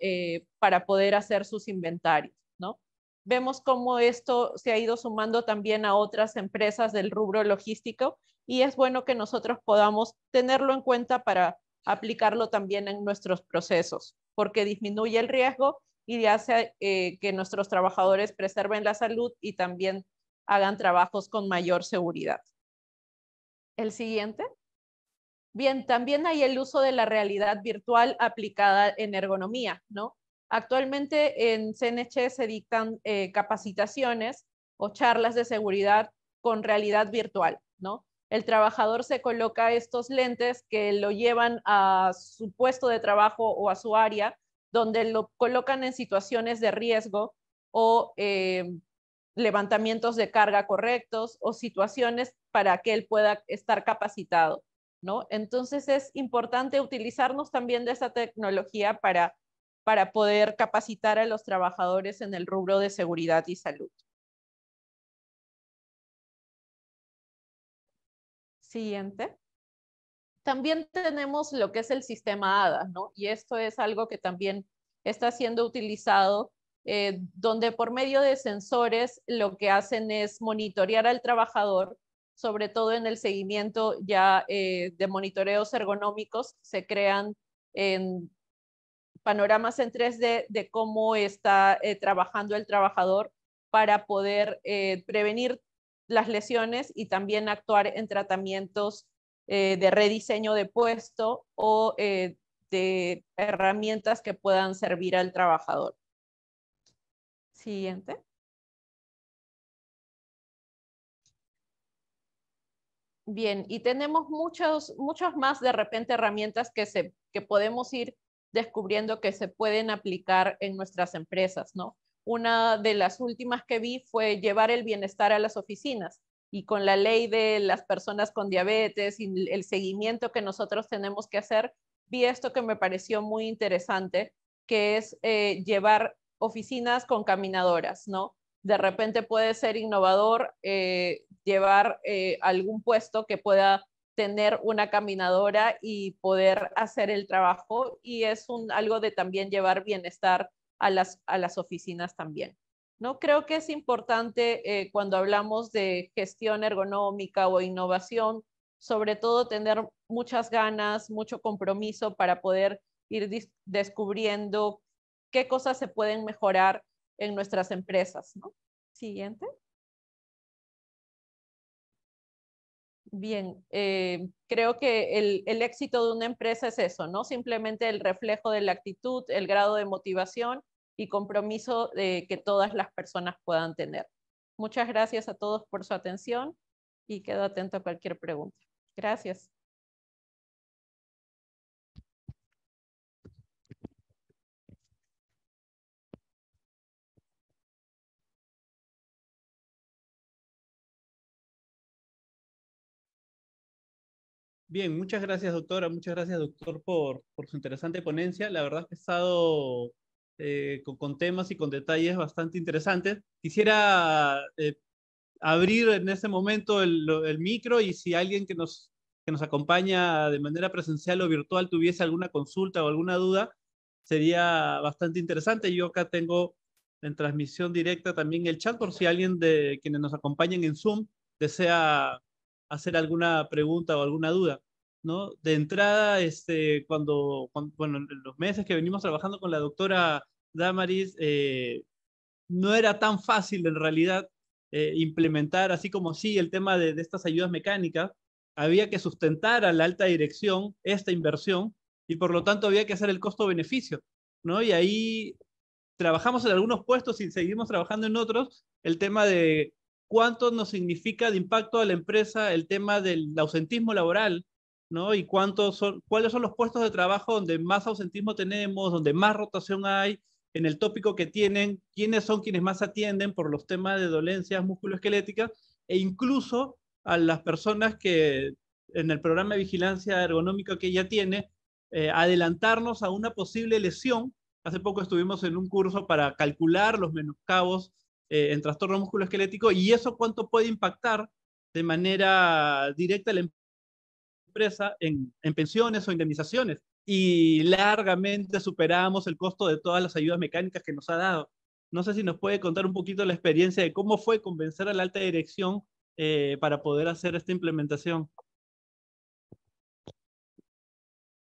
Speaker 5: eh, para, poder hacer sus inventarios. ¿no? Vemos cómo esto se ha ido sumando también a otras empresas del rubro logístico y es bueno que nosotros podamos tenerlo en cuenta para aplicarlo también en nuestros procesos, porque disminuye el riesgo y hace eh, que nuestros trabajadores preserven la salud y también hagan trabajos con mayor seguridad. El siguiente. Bien, también hay el uso de la realidad virtual aplicada en ergonomía, ¿no? Actualmente en CNH se dictan eh, capacitaciones o charlas de seguridad con realidad virtual, ¿no? El trabajador se coloca estos lentes que lo llevan a su puesto de trabajo o a su área, donde lo colocan en situaciones de riesgo o eh, levantamientos de carga correctos o situaciones para que él pueda estar capacitado. Entonces es importante utilizarnos también de esta tecnología para, poder capacitar a los trabajadores en el rubro de seguridad y salud.
Speaker 6: Siguiente.
Speaker 5: También tenemos lo que es el sistema ADA, ¿no? Y esto es algo que también está siendo utilizado, eh, donde por medio de sensores lo que hacen es monitorear al trabajador sobre todo en el seguimiento ya eh, de monitoreos ergonómicos, se crean panoramas en 3D de cómo está eh, trabajando el trabajador para poder eh, prevenir las lesiones y también actuar en tratamientos de rediseño de puesto o de herramientas que puedan servir al trabajador. Siguiente. Bien, y tenemos muchas muchos más de repente herramientas que, se, que podemos ir descubriendo que se pueden aplicar en nuestras empresas, ¿no? Una de las últimas que vi fue llevar el bienestar a las oficinas y con la ley de las personas con diabetes y el seguimiento que nosotros tenemos que hacer, vi esto que me pareció muy interesante, que es eh, llevar oficinas con caminadoras, ¿no? de repente puede ser innovador eh, llevar eh, algún puesto que pueda tener una caminadora y poder hacer el trabajo y es un, algo de también llevar bienestar a las, oficinas también. ¿no? Creo que es importante eh, cuando hablamos de gestión ergonómica o innovación, sobre todo tener muchas ganas, mucho compromiso para poder ir descubriendo qué cosas se pueden mejorar en nuestras empresas. ¿no? Siguiente.
Speaker 6: Bien, eh,
Speaker 5: creo que el, éxito de una empresa es eso, ¿no? Simplemente el reflejo de la actitud, el grado de motivación y compromiso de, que todas las personas puedan tener. Muchas gracias a todos por su atención y quedo atento a cualquier pregunta. Gracias.
Speaker 2: Bien, muchas gracias doctora, muchas gracias doctor por, su interesante ponencia. La verdad que he
Speaker 3: estado eh, con, temas y con detalles bastante interesantes. Quisiera eh, abrir en este momento el, micro y si alguien que nos, que nos acompaña de manera presencial o virtual tuviese alguna consulta o alguna duda, sería bastante interesante. Yo acá tengo en transmisión directa también el chat por si alguien de quienes nos acompañen en Zoom desea hacer alguna pregunta o alguna duda. ¿no? De entrada, este, cuando, bueno, en los meses que venimos trabajando con la doctora Damaris, eh, no era tan fácil en realidad eh, implementar, así como sí, el tema de, de, estas ayudas mecánicas, había que sustentar a la alta dirección esta inversión y por lo tanto había que hacer el costo-beneficio, ¿no? Y ahí trabajamos en algunos puestos y seguimos trabajando en otros el tema de cuánto nos significa de impacto a la empresa el tema del ausentismo laboral, ¿no? Y son, cuáles son los puestos de trabajo donde más ausentismo tenemos, donde más rotación hay, en el tópico que tienen, quiénes son quienes más atienden por los temas de dolencias musculoesqueléticas e incluso a las personas que en el programa de vigilancia ergonómica que ya tiene, eh, adelantarnos a una posible lesión. Hace poco estuvimos en un curso para calcular los menoscabos eh, en trastorno musculoesquelético y eso cuánto puede impactar de manera directa a la empresa en, pensiones o indemnizaciones. Y largamente superamos el costo de todas las ayudas mecánicas que nos ha dado. No sé si nos puede contar un poquito la experiencia de cómo fue convencer a la alta dirección eh, para poder hacer esta implementación.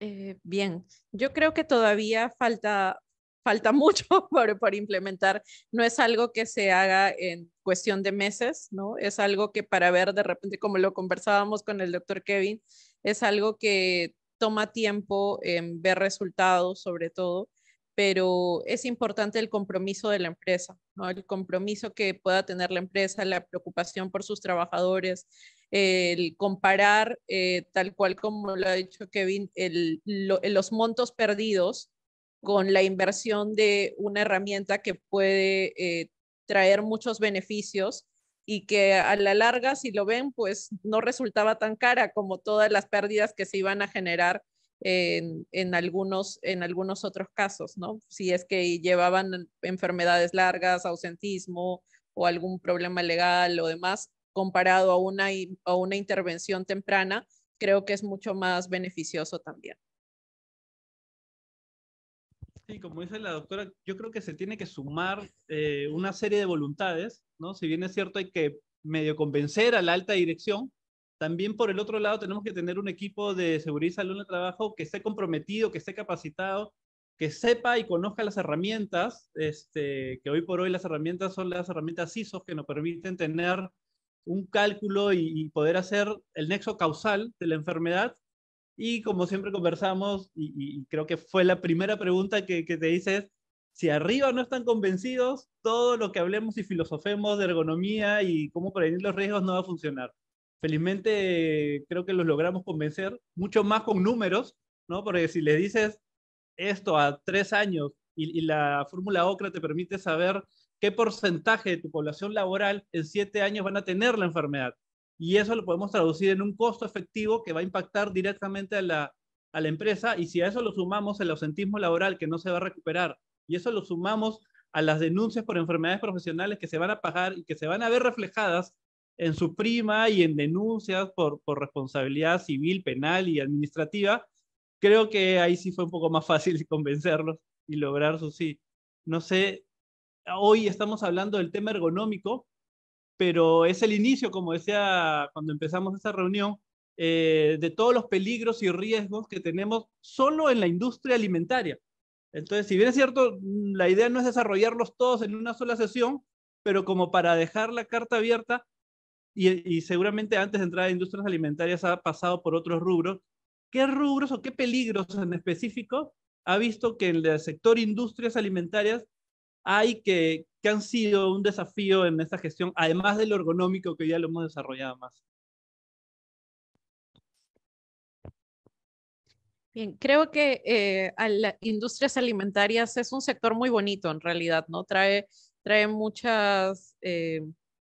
Speaker 5: Eh, bien, yo creo que todavía falta, falta mucho para implementar. No es algo que se haga en cuestión de meses, ¿no? Es algo que para ver de repente, como lo conversábamos con el doctor Kevin, es algo que toma tiempo en ver resultados sobre todo, pero es importante el compromiso de la empresa, ¿no? El compromiso que pueda tener la empresa, la preocupación por sus trabajadores, el comparar, eh, tal cual como lo ha dicho Kevin, los montos perdidos con la inversión de una herramienta que puede eh, traer muchos beneficios y que a la larga, si lo ven, pues no resultaba tan cara como todas las pérdidas que se iban a generar en, algunos, en algunos otros casos, ¿no? Si es que llevaban enfermedades largas, ausentismo o algún problema legal o demás, comparado a una intervención temprana, creo que es mucho más beneficioso también.
Speaker 3: Sí, como dice la doctora, yo creo que se tiene que sumar eh, una serie de voluntades, ¿no? Si bien es cierto hay que medio convencer a la alta dirección, también por el otro lado tenemos que tener un equipo de seguridad y salud en el trabajo que esté comprometido, que esté capacitado, que sepa y conozca las herramientas, este, que hoy por hoy las herramientas son las herramientas ISO que nos permiten tener un cálculo y poder hacer el nexo causal de la enfermedad y como siempre conversamos, y, creo que fue la primera pregunta que, te hice, si arriba no están convencidos, todo lo que hablemos y filosofemos de ergonomía y cómo prevenir los riesgos no va a funcionar. Felizmente creo que los logramos convencer, mucho más con números, ¿no? Porque si le dices esto a tres años y, y la fórmula OCRA te permite saber qué porcentaje de tu población laboral en siete años van a tener la enfermedad y eso lo podemos traducir en un costo efectivo que va a impactar directamente a la, a la empresa y si a eso lo sumamos el ausentismo laboral que no se va a recuperar y eso lo sumamos a las denuncias por enfermedades profesionales que se van a pagar y que se van a ver reflejadas en su prima y en denuncias por, por responsabilidad civil, penal y administrativa, creo que ahí sí fue un poco más fácil convencerlos y lograr su sí. No sé, hoy estamos hablando del tema ergonómico, pero es el inicio, como decía cuando empezamos esta reunión, eh, de todos los peligros y riesgos que tenemos solo en la industria alimentaria. Entonces, si bien es cierto, mm, la idea no es desarrollarlos todos en una sola sesión, pero como para dejar la carta abierta, y, y seguramente antes de entrar a industrias alimentarias ha pasado por otros rubros, ¿qué rubros o qué peligros en específico ha visto que en el sector industrias alimentarias hay que, que han sido un desafío en esta gestión, además de lo ergonómico que ya lo hemos desarrollado más?
Speaker 5: Bien, creo que eh, a las industrias alimentarias es un sector muy bonito en realidad, ¿no? Trae, trae muchas, eh,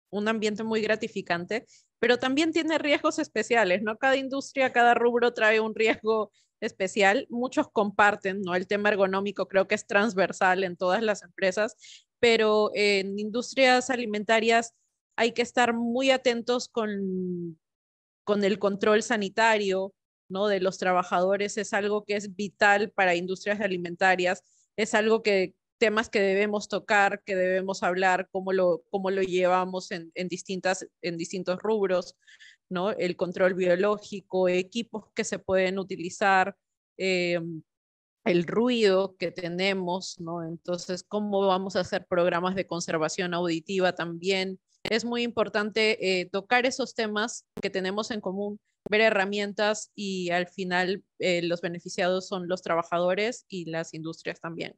Speaker 5: un ambiente muy gratificante, pero también tiene riesgos especiales, ¿no? Cada industria, cada rubro trae un riesgo especial. Muchos comparten, ¿no? El tema ergonómico creo que es transversal en todas las empresas pero en industrias alimentarias hay que estar muy atentos con, con el control sanitario ¿no? de los trabajadores. Es algo que es vital para industrias alimentarias, es algo que temas que debemos tocar, que debemos hablar, cómo lo, cómo lo llevamos en, en, distintas, en distintos rubros, ¿no? el control biológico, equipos que se pueden utilizar. Em, el ruido que tenemos, ¿no? Entonces, ¿cómo vamos a hacer programas de conservación auditiva también? Es muy importante eh, tocar esos temas que tenemos en común, ver herramientas y al final eh, los beneficiados son los trabajadores y las industrias también.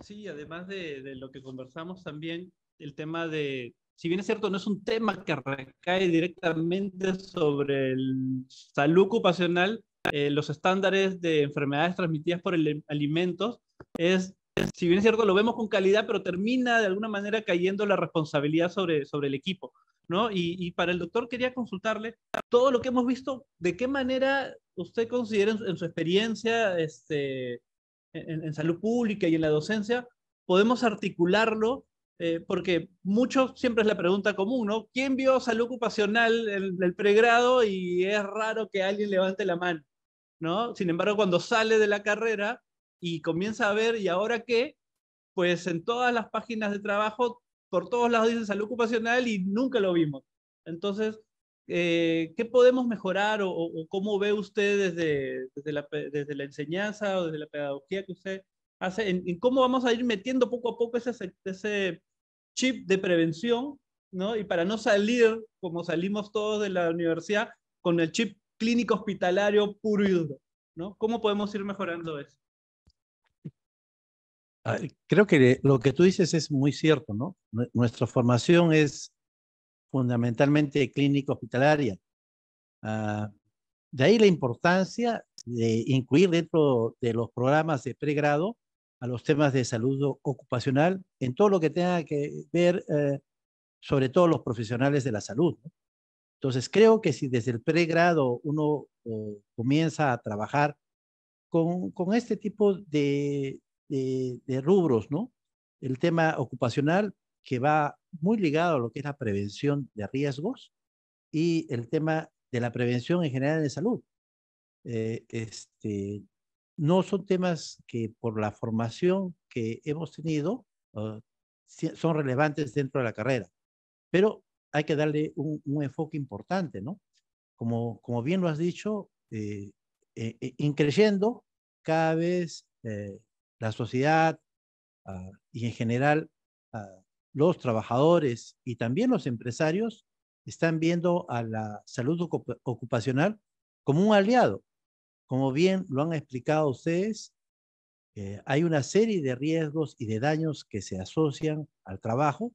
Speaker 3: Sí, además de, de lo que conversamos también, el tema de si bien es cierto, no es un tema que recae directamente sobre el salud ocupacional, eh, los estándares de enfermedades transmitidas por el, alimentos es, si bien es cierto, lo vemos con calidad, pero termina de alguna manera cayendo la responsabilidad sobre, sobre el equipo. ¿no? Y, para el doctor quería consultarle todo lo que hemos visto, de qué manera usted considera en, su experiencia este, en, salud pública y en la docencia, podemos articularlo, eh, porque mucho siempre es la pregunta común, ¿no? ¿Quién vio salud ocupacional en el pregrado y es raro que alguien levante la mano? ¿no? Sin embargo, cuando sale de la carrera y comienza a ver, ¿y ahora qué? Pues en todas las páginas de trabajo, por todos lados dice salud ocupacional y nunca lo vimos. Entonces, eh, ¿qué podemos mejorar o, cómo ve usted desde, la, enseñanza o desde la pedagogía que usted hace, cómo vamos a ir metiendo poco a poco ese, ese chip de prevención, ¿no? Y para no salir como salimos todos de la universidad con el chip clínico hospitalario puro y duro. ¿no? ¿Cómo podemos ir mejorando eso?
Speaker 4: Ah, creo que lo que tú dices es muy cierto, ¿no? Nuestra formación es fundamentalmente clínico hospitalaria. Ah, de ahí la importancia de incluir dentro de los programas de pregrado a los temas de salud ocupacional en todo lo que tenga que ver, eh, sobre todo los profesionales de la salud. ¿no? Entonces, creo que si desde el pregrado uno eh, comienza a trabajar con, con este tipo de, rubros, ¿no? El tema ocupacional, que va muy ligado a lo que es la prevención de riesgos y el tema de la prevención en general de salud. Eh, este, no son temas que por la formación que hemos tenido ah, son relevantes dentro de la carrera, pero hay que darle un, un enfoque importante, ¿no? Como, como bien lo has dicho, eh, eh, increyendo eh, cada vez eh, la sociedad ah, y en general ah, los trabajadores y también los empresarios están viendo a la salud ocupacional como un aliado. Como bien lo han explicado ustedes, eh, hay una serie de riesgos y de daños que se asocian al trabajo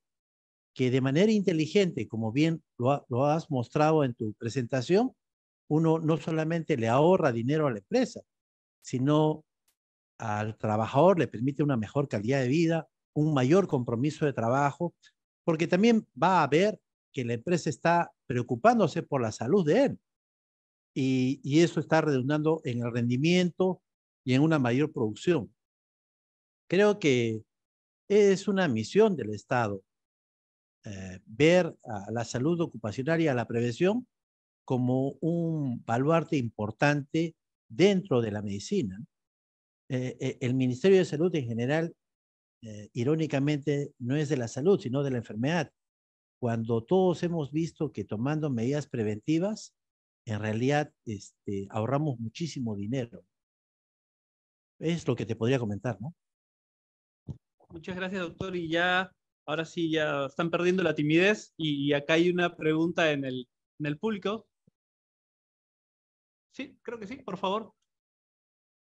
Speaker 4: que de manera inteligente, como bien lo, has mostrado en tu presentación, uno no solamente le ahorra dinero a la empresa, sino al trabajador le permite una mejor calidad de vida, un mayor compromiso de trabajo, porque también va a ver que la empresa está preocupándose por la salud de él. y eso está redundando en el rendimiento y en una mayor producción. Creo que es una misión del Estado eh, ver a la salud ocupacional y a la prevención, como un baluarte importante dentro de la medicina. Eh, eh, el Ministerio de Salud en general, irónicamente, no es de la salud, sino de la enfermedad. Cuando todos hemos visto que tomando medidas preventivas, en realidad este, ahorramos muchísimo dinero. Es lo que te podría comentar, ¿no?
Speaker 3: Muchas gracias, doctor. Y ya ahora sí ya están perdiendo la timidez y, acá hay una pregunta en el, en el público. Sí, creo que sí, por favor.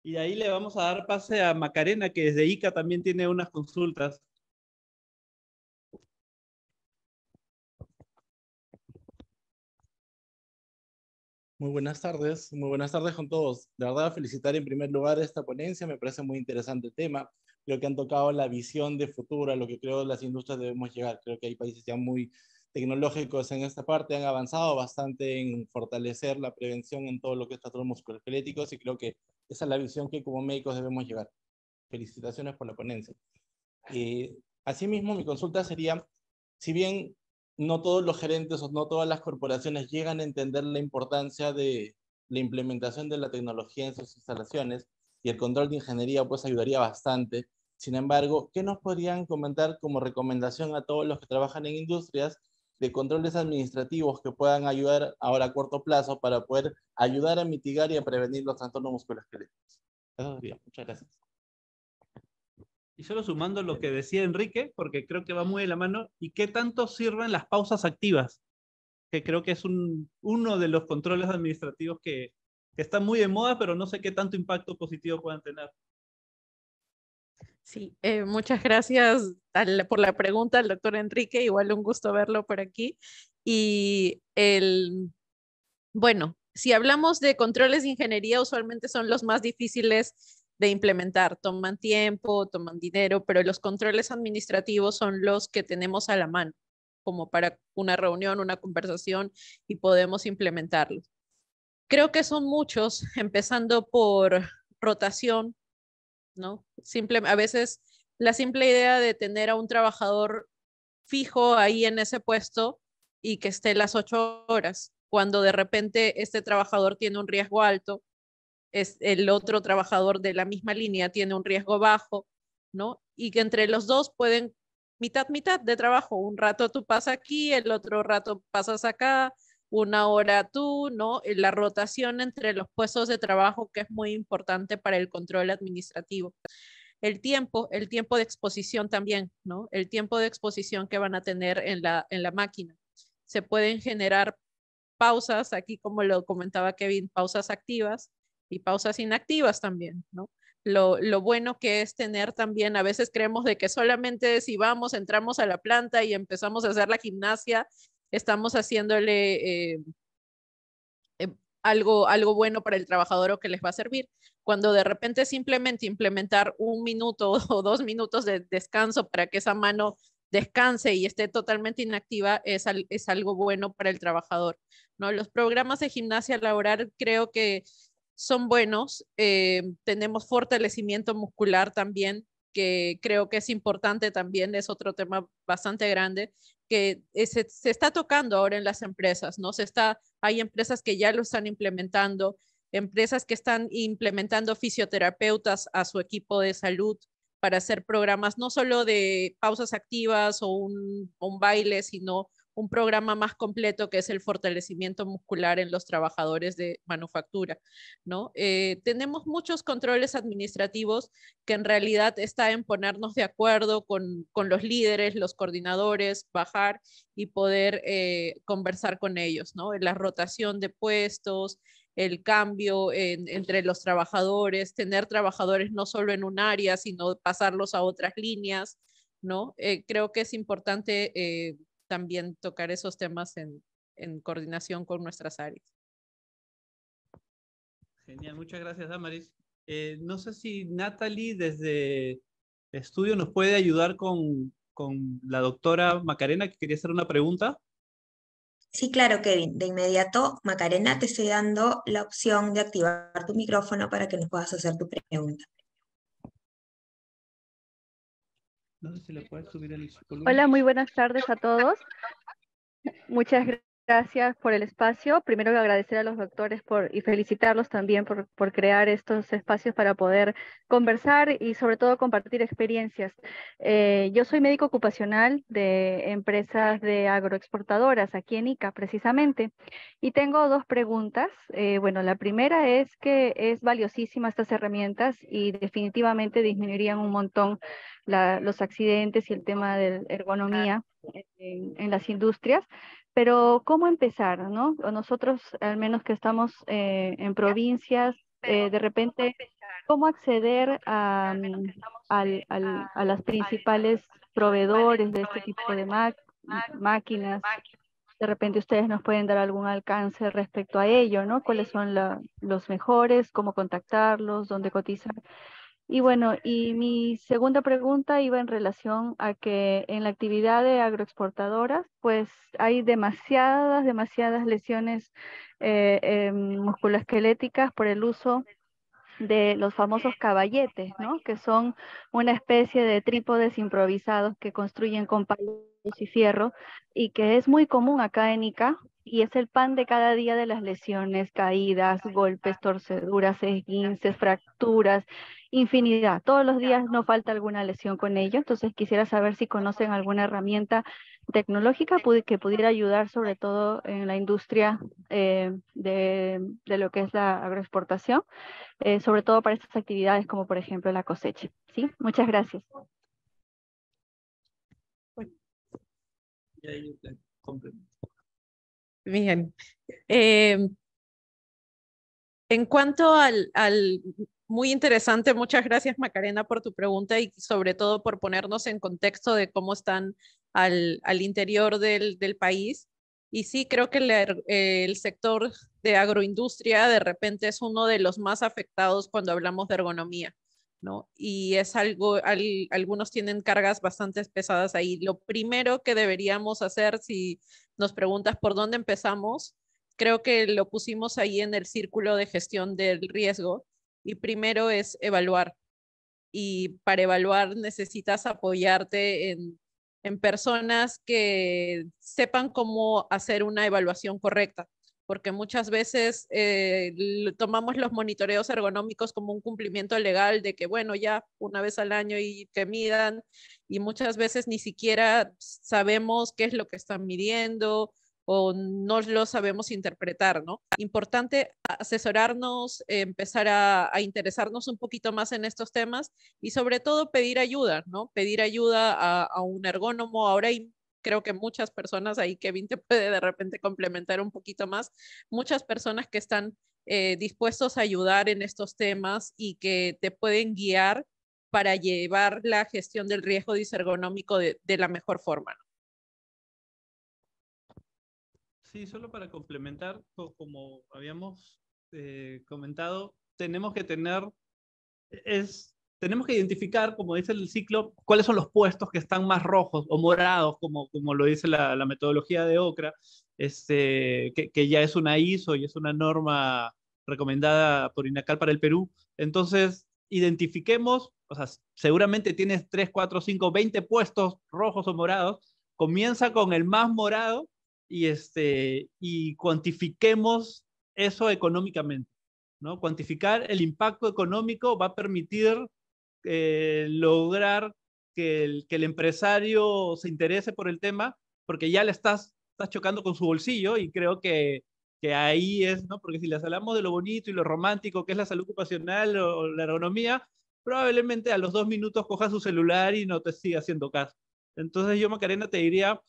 Speaker 3: Y ahí le vamos a dar pase a Macarena,
Speaker 2: que desde ICA también tiene unas consultas.
Speaker 4: Muy buenas tardes, muy buenas tardes con todos. De verdad, felicitar en primer lugar esta ponencia, me parece muy interesante el tema creo que han tocado la visión de futuro, lo que creo las industrias debemos llegar. Creo que hay países ya muy tecnológicos en esta parte, han avanzado bastante en fortalecer la prevención en todo lo que es trastornos musculoesqueléticos y creo que esa es la visión que como médicos debemos llegar. Felicitaciones por la ponencia. Eh, asimismo, mi consulta sería, si bien no todos los gerentes o no todas las corporaciones llegan a entender la importancia de la implementación de la tecnología en sus instalaciones y el control de ingeniería pues ayudaría bastante. Sin embargo, ¿qué nos podrían comentar como recomendación a todos los que trabajan en industrias de controles administrativos que puedan ayudar ahora a corto plazo para poder ayudar a mitigar y a prevenir los trastornos musculoesqueléticos? Muchas gracias.
Speaker 3: Y solo sumando lo que decía Enrique, porque creo que va muy de la mano, ¿y qué tanto sirven las pausas activas? Que creo que es uno de los controles administrativos que, que están muy de moda, pero no sé qué tanto impacto positivo puedan tener.
Speaker 5: Sí, eh, muchas gracias por la pregunta al doctor Enrique, igual un gusto verlo por aquí. Y el, bueno, si hablamos de controles de ingeniería, usualmente son los más difíciles de implementar, toman tiempo, toman dinero, pero los controles administrativos son los que tenemos a la mano, como para una reunión, una conversación y podemos implementarlos. Creo que son muchos, empezando por rotación, ¿no? Simple, a veces la simple idea de tener a un trabajador fijo ahí en ese puesto y que esté las ocho horas, cuando de repente este trabajador tiene un riesgo alto, es el otro trabajador de la misma línea tiene un riesgo bajo, ¿no? Y que entre los dos pueden mitad, mitad de trabajo, un rato tú pasas aquí, el otro rato pasas acá, una hora tú, ¿no? Eh, la rotación entre los puestos de trabajo que es muy importante para el control administrativo. El tiempo, el tiempo de exposición también, ¿no? El tiempo de exposición que van a tener en la, en la máquina. Se pueden generar pausas, aquí como lo comentaba Kevin, pausas activas y pausas inactivas también, ¿no? Lo, lo, bueno que es tener también, a veces creemos de que solamente si vamos, entramos a la planta y empezamos a hacer la gimnasia estamos haciéndole eh, eh, algo, algo bueno para el trabajador o que les va a servir. Cuando de repente simplemente implementar un minuto o dos minutos de descanso para que esa mano descanse y esté totalmente inactiva es, es algo bueno para el trabajador. ¿no? Los programas de gimnasia laboral creo que son buenos. Eh, tenemos fortalecimiento muscular también que creo que es importante también, es otro tema bastante grande, que se, está tocando ahora en las empresas, ¿no? Se está, hay empresas que ya lo están implementando, empresas que están implementando fisioterapeutas a su equipo de salud para hacer programas no solo de pausas activas o un, un baile, sino un programa más completo que es el fortalecimiento muscular en los trabajadores de manufactura. ¿no? Eh, tenemos muchos controles administrativos que en realidad está en ponernos de acuerdo con, los líderes, los coordinadores, bajar y poder eh, conversar con ellos. ¿no? La rotación de puestos, el cambio entre los trabajadores, tener trabajadores no solo en un área, sino pasarlos a otras líneas. ¿no? Eh, creo que es importante también tocar esos temas en, coordinación con nuestras áreas.
Speaker 3: Genial, muchas gracias, Amaris. Eh, no sé si Natalie desde estudio nos puede ayudar con, con la doctora Macarena, que quería hacer una pregunta.
Speaker 1: Sí, claro, Kevin. De inmediato, Macarena, te estoy dando la opción de activar tu micrófono para que nos puedas hacer tu
Speaker 7: pregunta.
Speaker 3: Hola, muy buenas
Speaker 7: tardes a todos. Muchas gracias gracias por el espacio. Primero agradecer a los doctores por, y felicitarlos también por, crear estos espacios para poder conversar y sobre todo compartir experiencias. Eh, yo soy médico ocupacional de empresas de agroexportadoras aquí en ICA precisamente y tengo dos preguntas. Eh, bueno, la primera es que es valiosísima estas herramientas y definitivamente disminuirían un montón los accidentes y el tema de ergonomía en las industrias pero ¿cómo empezar? ¿no? Nosotros, al menos que estamos eh, en provincias, eh, de repente, ¿cómo acceder mm, a, las principales proveedores de este tipo de este máquinas? De repente ustedes nos pueden dar algún alcance respecto a ello, ¿no? ¿Cuáles son los mejores? ¿Cómo contactarlos? ¿Dónde cotizan? Y bueno, y mi segunda pregunta iba en relación a que en la actividad de agroexportadoras, pues hay demasiadas, demasiadas lesiones eh, eh, musculoesqueléticas por el uso de los famosos caballetes, ¿no? Que son una especie de trípodes improvisados que construyen con palos y fierro y que es muy común acá en Ica, y es el pan de cada día de las lesiones, caídas, golpes, torceduras, esguinces, fracturas infinidad. Todos los días no falta alguna lesión con ello. Entonces quisiera saber si conocen alguna herramienta tecnológica que pudiera ayudar sobre todo en la industria eh, de, lo que es la agroexportación, eh, sobre todo para estas actividades como por ejemplo la cosecha. ¿sí? Muchas gracias.
Speaker 5: Bien. Em, en cuanto al muy interesante. Muchas gracias, Macarena, por tu pregunta y sobre todo por ponernos en contexto de cómo están al, al interior del, del, país. Y sí, creo que el, sector de agroindustria de repente es uno de los más afectados cuando hablamos de ergonomía. ¿no? Y es algo, algunos tienen cargas bastante pesadas ahí. Lo primero que deberíamos hacer, si nos preguntas por dónde empezamos, creo que lo pusimos ahí en el círculo de gestión del riesgo, y primero es evaluar. Y para evaluar necesitas apoyarte en, personas que sepan cómo hacer una evaluación correcta porque muchas veces eh, tomamos los monitoreos ergonómicos como un cumplimiento legal de que, bueno, ya una vez al año y que midan, y muchas veces ni siquiera sabemos qué es lo que están midiendo, o no lo sabemos interpretar, ¿no? Importante asesorarnos, empezar a, interesarnos un poquito más en estos temas y sobre todo pedir ayuda, ¿no? Pedir ayuda a, un ergónomo. Ahora hay creo que muchas personas, ahí Kevin te puede de repente complementar un poquito más, muchas personas que están eh, dispuestos a ayudar en estos temas y que te pueden guiar para llevar la gestión del riesgo disergonómico de, de la mejor forma. ¿no?
Speaker 3: solo para complementar, como habíamos eh, comentado, tenemos que tener, es, tenemos que identificar, como dice el ciclo, cuáles son los puestos que están más rojos o morados, como, como lo dice la, metodología de OCRA, este, que, que, ya es una ISO y es una norma recomendada por INACAL para el Perú. Entonces, identifiquemos, o sea, seguramente tienes 3, 4, 5, 20 puestos rojos o morados. Comienza con el más morado y, este, y cuantifiquemos eso económicamente. ¿no? Cuantificar el impacto económico va a permitir eh, lograr que el, que el, empresario se interese por el tema, porque ya le estás, estás chocando con su bolsillo y creo que, que ahí es, ¿no? porque si les hablamos de lo bonito y lo romántico que es la salud ocupacional o la ergonomía, probablemente a los dos minutos coja su celular y no te siga haciendo caso. Entonces yo, Macarena, te diría,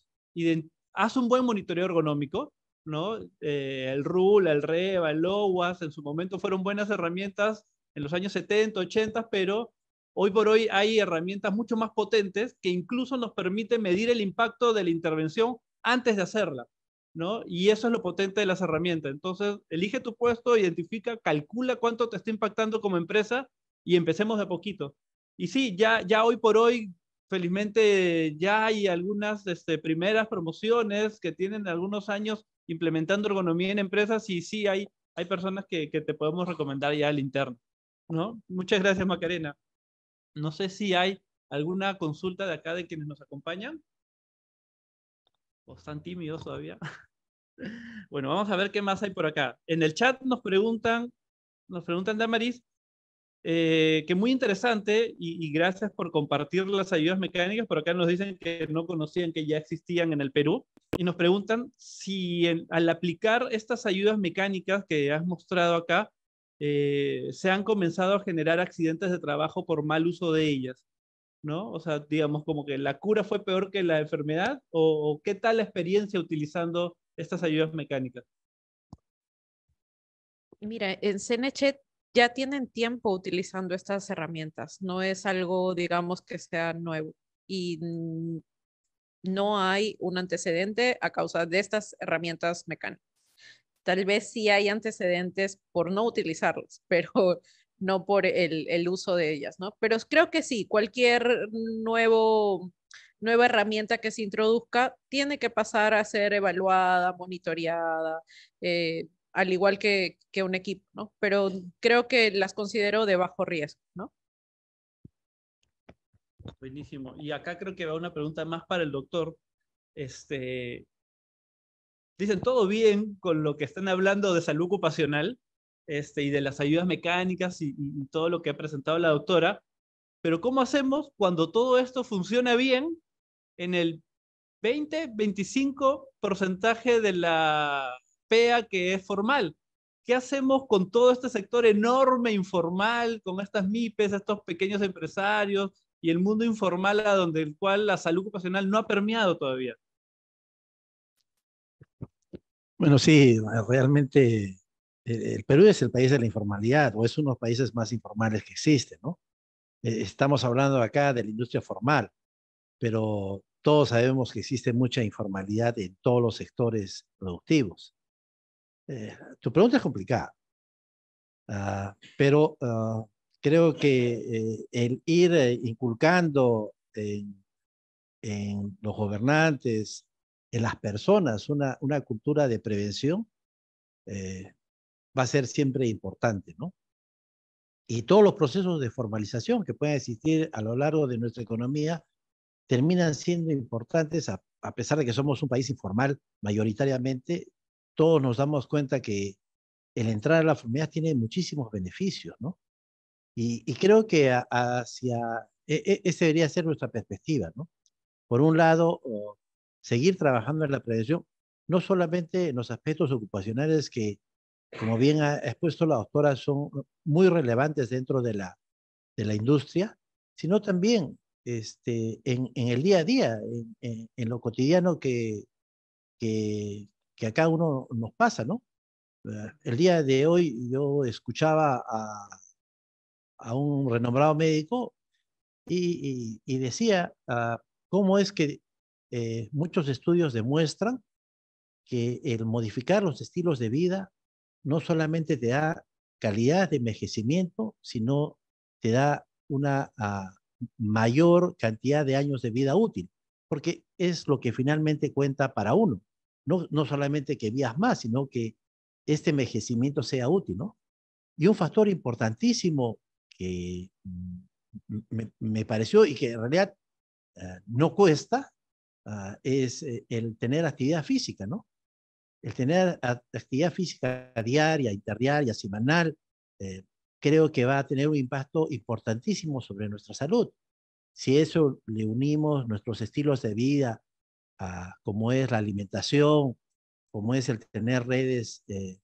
Speaker 3: haz un buen monitoreo ergonómico, ¿no? Eh, el RUL, el REVA, el OWAS, en su momento fueron buenas herramientas en los años 70, 80, pero hoy por hoy hay herramientas mucho más potentes que incluso nos permiten medir el impacto de la intervención antes de hacerla, ¿no? Y eso es lo potente de las herramientas. Entonces, elige tu puesto, identifica, calcula cuánto te está impactando como empresa y empecemos de poquito. Y sí, ya, ya hoy por hoy felizmente ya hay algunas este, primeras promociones que tienen algunos años implementando ergonomía en empresas y sí hay, hay personas que, que te podemos recomendar ya al interno. ¿no? Muchas gracias, Macarena. No sé si hay alguna consulta de acá de quienes nos acompañan. ¿O están tímidos todavía? bueno, vamos a ver qué más hay por acá. En el chat nos preguntan, nos preguntan, Maris eh, que muy interesante y, gracias por compartir las ayudas mecánicas, pero acá nos dicen que no conocían que ya existían en el Perú y nos preguntan si al aplicar estas ayudas mecánicas que has mostrado acá, eh, se han comenzado a generar accidentes de trabajo por mal uso de ellas, ¿no? O sea, digamos como que la cura fue peor que la enfermedad o, qué tal la experiencia utilizando estas ayudas mecánicas.
Speaker 5: Mira, en CNChet ya tienen tiempo utilizando estas herramientas, no es algo, digamos, que sea nuevo y no hay un antecedente a causa de estas herramientas mecánicas. Tal vez sí hay antecedentes por no utilizarlas, pero no por el, uso de ellas, ¿no? Pero creo que sí, cualquier nuevo, nueva herramienta que se introduzca tiene que pasar a ser evaluada, monitoreada, eh, al igual que, un equipo, ¿no? Pero creo que las considero de bajo riesgo, ¿no?
Speaker 3: Buenísimo. Y acá creo que va una pregunta más para el doctor. Este, dicen todo bien con lo que están hablando de salud ocupacional este, y de las ayudas mecánicas y, y, todo lo que ha presentado la doctora, pero ¿cómo hacemos cuando todo esto funciona bien en el 20, 25 de la PEA que es formal. ¿Qué hacemos con todo este sector enorme informal, con estas MIPES, estos pequeños empresarios y el mundo informal a donde el cual la salud ocupacional no ha permeado todavía?
Speaker 4: Bueno, sí, realmente eh, el Perú es el país de la informalidad o es uno de los países más informales que existe, ¿no? Eh, estamos hablando acá de la industria formal, pero todos sabemos que existe mucha informalidad en todos los sectores productivos. Eh, tu pregunta es complicada, ah, pero ah, creo que eh, el ir eh, inculcando en, los gobernantes, en las personas, una, una cultura de prevención va a ser siempre importante, ¿no? Y todos los procesos de formalización que puedan existir a lo largo de nuestra economía terminan siendo importantes a, a pesar de que somos un país informal mayoritariamente todos nos damos cuenta que el entrar a la formalidad tiene muchísimos beneficios, ¿no? Y, creo que hacia, e, e, esa debería ser nuestra perspectiva, ¿no? Por un lado, seguir trabajando en la prevención, no solamente en los aspectos ocupacionales que, como bien ha expuesto la doctora, son muy relevantes dentro de la, de la industria, sino también este, en, el día a día, en, en lo cotidiano que, que, que acá uno nos pasa, ¿no? Eh, el día de hoy yo escuchaba a, un renombrado médico y, decía ah, cómo es que eh, muchos estudios demuestran que el modificar los estilos de vida no solamente te da calidad de envejecimiento, sino te da una ah, mayor cantidad de años de vida útil, porque es lo que finalmente cuenta para uno no, solamente que vivas más, sino que este envejecimiento sea útil, Y un factor importantísimo que mm, me, pareció y que en realidad eh, no cuesta ah, es eh, el tener actividad física, ¿no? El tener actividad física diaria, interdiaria, semanal, eh, creo que va a tener un impacto importantísimo sobre nuestra salud. Si eso le unimos nuestros estilos de vida, como es la alimentación, como es el tener redes de,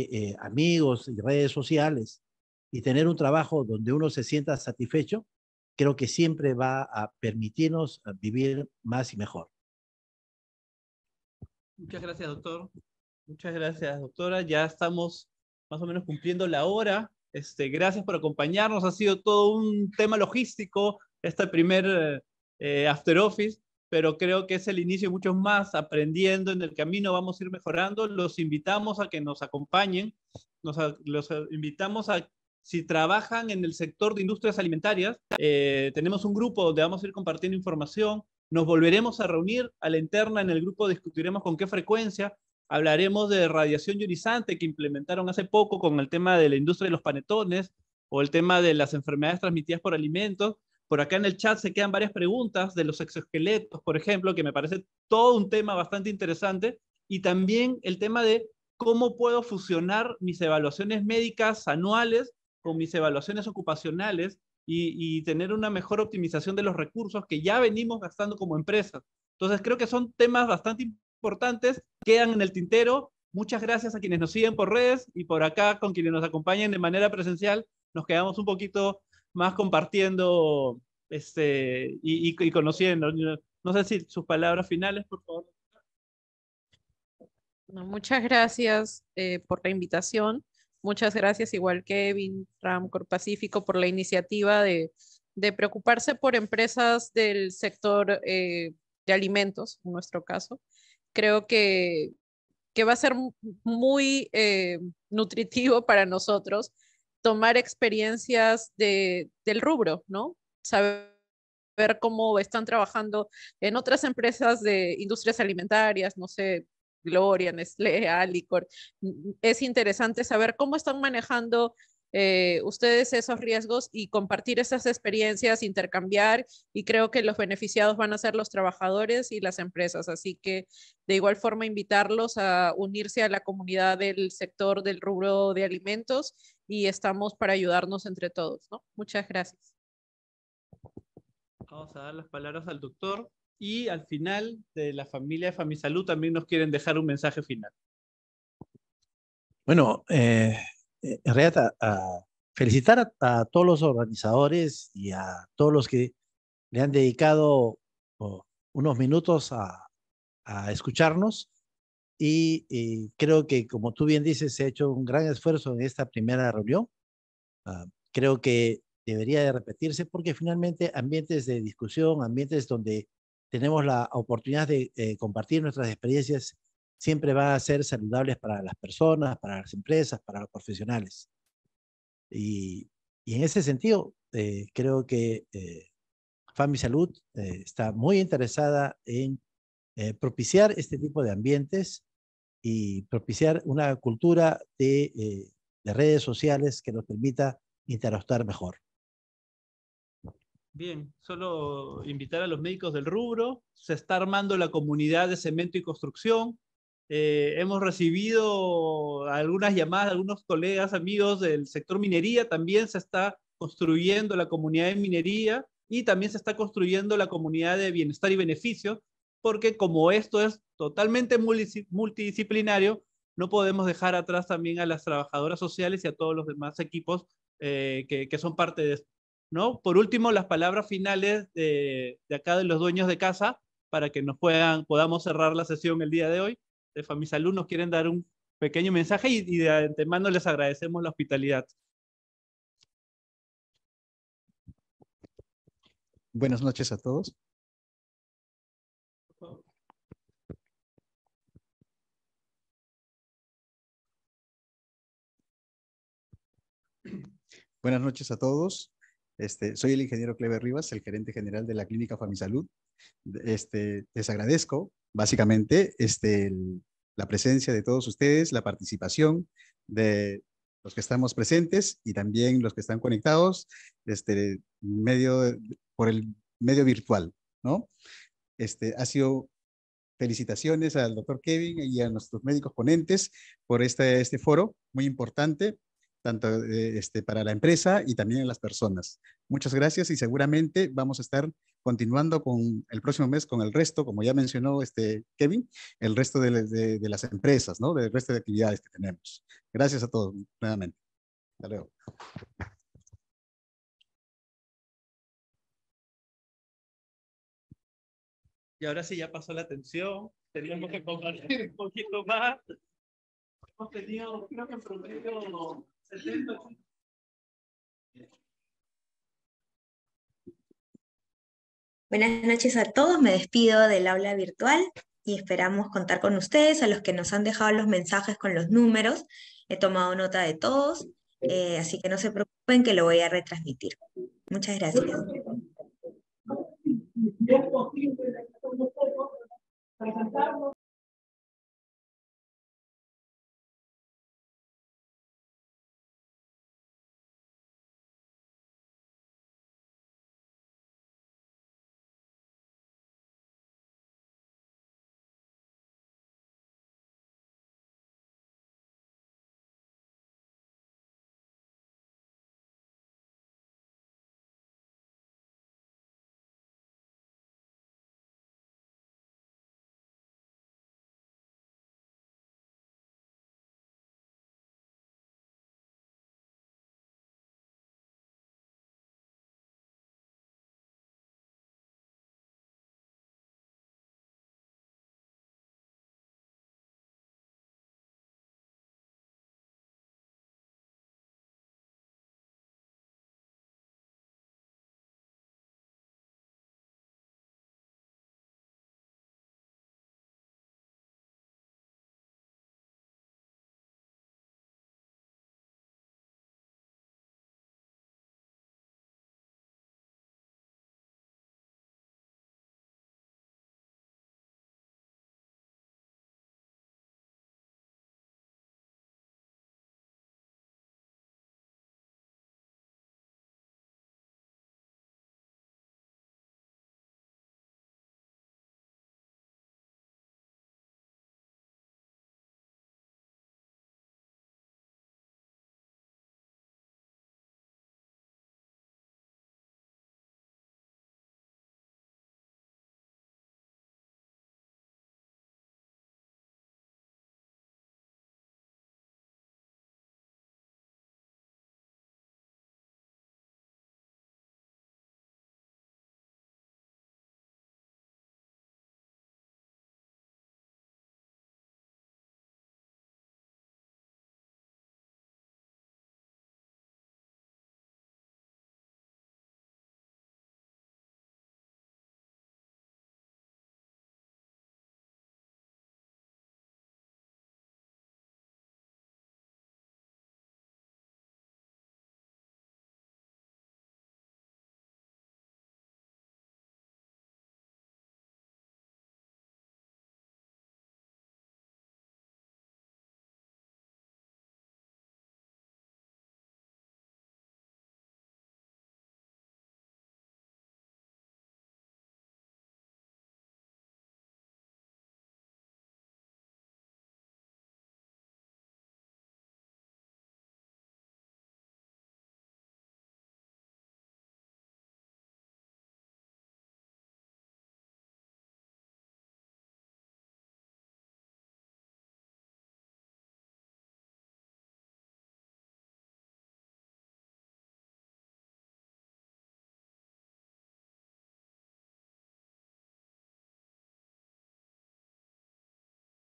Speaker 4: eh, amigos y redes sociales y tener un trabajo donde uno se sienta satisfecho, creo que siempre va a permitirnos eh, vivir más y mejor.
Speaker 3: Muchas gracias, doctor. Muchas gracias, doctora. Ya estamos más o menos cumpliendo la hora. Este, gracias por acompañarnos. Ha sido todo un tema logístico este primer eh, After Office, pero creo que es el inicio de muchos más, aprendiendo en el camino, vamos a ir mejorando. Los invitamos a que nos acompañen, los invitamos a, si trabajan en el sector de industrias alimentarias, eh, tenemos un grupo donde vamos a ir compartiendo información, nos volveremos a reunir a la interna en el grupo, discutiremos con qué frecuencia, hablaremos de radiación ionizante que implementaron hace poco con el tema de la industria de los panetones o el tema de las enfermedades transmitidas por alimentos por acá en el chat se quedan varias preguntas de los exoesqueletos, por ejemplo, que me parece todo un tema bastante interesante. Y también el tema de cómo puedo fusionar mis evaluaciones médicas anuales con mis evaluaciones ocupacionales y, tener una mejor optimización de los recursos que ya venimos gastando como empresas. Entonces, creo que son temas bastante importantes, quedan en el tintero. Muchas gracias a quienes nos siguen por redes y por acá con quienes nos acompañan de manera presencial. Nos quedamos un poquito más compartiendo este, y, conociendo. No sé si sus palabras finales, por favor.
Speaker 5: muchas gracias eh, por la invitación. Muchas gracias, igual que Evin Ramcor Pacífico, por la iniciativa de, preocuparse por empresas del sector eh, de alimentos, en nuestro caso. Creo que, que va a ser muy eh, nutritivo para nosotros tomar experiencias de, del rubro, ¿no? Saber cómo están trabajando en otras empresas de industrias alimentarias, no sé, Gloria, Nestlé, Alicor. Mm, es interesante saber cómo están manejando eh, ustedes esos riesgos y compartir esas experiencias, intercambiar y creo que los beneficiados van a ser los trabajadores y las empresas. Así que de igual forma invitarlos a unirse a la comunidad del sector del rubro de alimentos y estamos para ayudarnos entre todos, ¿no? Muchas gracias.
Speaker 3: Vamos a dar las palabras al doctor y al final de la familia de Famisalud también nos quieren dejar un mensaje final.
Speaker 4: Bueno, eh, felicitar a, todos los organizadores y a todos los que le han dedicado oh, unos minutos a escucharnos y, creo que, como tú bien dices, se ha hecho un gran esfuerzo en esta primera reunión. Ah, creo que debería de repetirse porque finalmente ambientes de discusión, ambientes donde tenemos la oportunidad de eh, compartir nuestras experiencias, siempre van a ser saludables para las personas, para las empresas, para los profesionales. Y, en ese sentido, eh, creo que eh, Salud eh, está muy interesada en propiciar este tipo de ambientes y propiciar una cultura eh, de, redes sociales que nos permita interactuar mejor.
Speaker 2: Bien,
Speaker 3: solo invitar a los médicos del rubro. Se está armando la comunidad de cemento y construcción. Eh, hemos recibido algunas llamadas de algunos colegas, amigos del sector minería. También se está construyendo la comunidad de minería y también se está construyendo la comunidad de bienestar y beneficio porque como esto es totalmente multidisciplinario, no podemos dejar atrás también a las trabajadoras sociales y a todos los demás equipos eh, que, son parte de esto. ¿no? Por último, las palabras finales de, acá de los dueños de casa para que nos puedan, podamos cerrar la sesión el día de hoy. De Famisalud nos quieren dar un pequeño mensaje y, y de antemano les agradecemos la
Speaker 2: hospitalidad. Buenas noches a todos.
Speaker 4: Buenas noches a todos. Este, soy el ingeniero Clever Rivas, el gerente general de la clínica Famisalud. Este, les agradezco básicamente este, la presencia de todos ustedes, la participación de los que estamos presentes y también los que están conectados este, medio, por el medio virtual. ¿no? Este, ha sido felicitaciones al doctor Kevin y a nuestros médicos ponentes por este, este foro muy importante tanto eh, este, para la empresa y también en las personas. Muchas gracias y seguramente vamos a estar continuando con el próximo mes con el resto, como ya mencionó este Kevin, el resto de, las empresas, ¿no? Del resto de actividades que tenemos. Gracias a todos nuevamente.
Speaker 2: Hasta luego. Y ahora sí ya pasó la atención. Teníamos que compartir un poquito más. Hemos tenido, creo que en promedio,
Speaker 1: Buenas noches a todos, me despido del aula virtual y esperamos contar con ustedes, a los que nos han dejado los mensajes con los números, he tomado nota de todos, eh, así que no se preocupen que lo voy a retransmitir. Muchas gracias.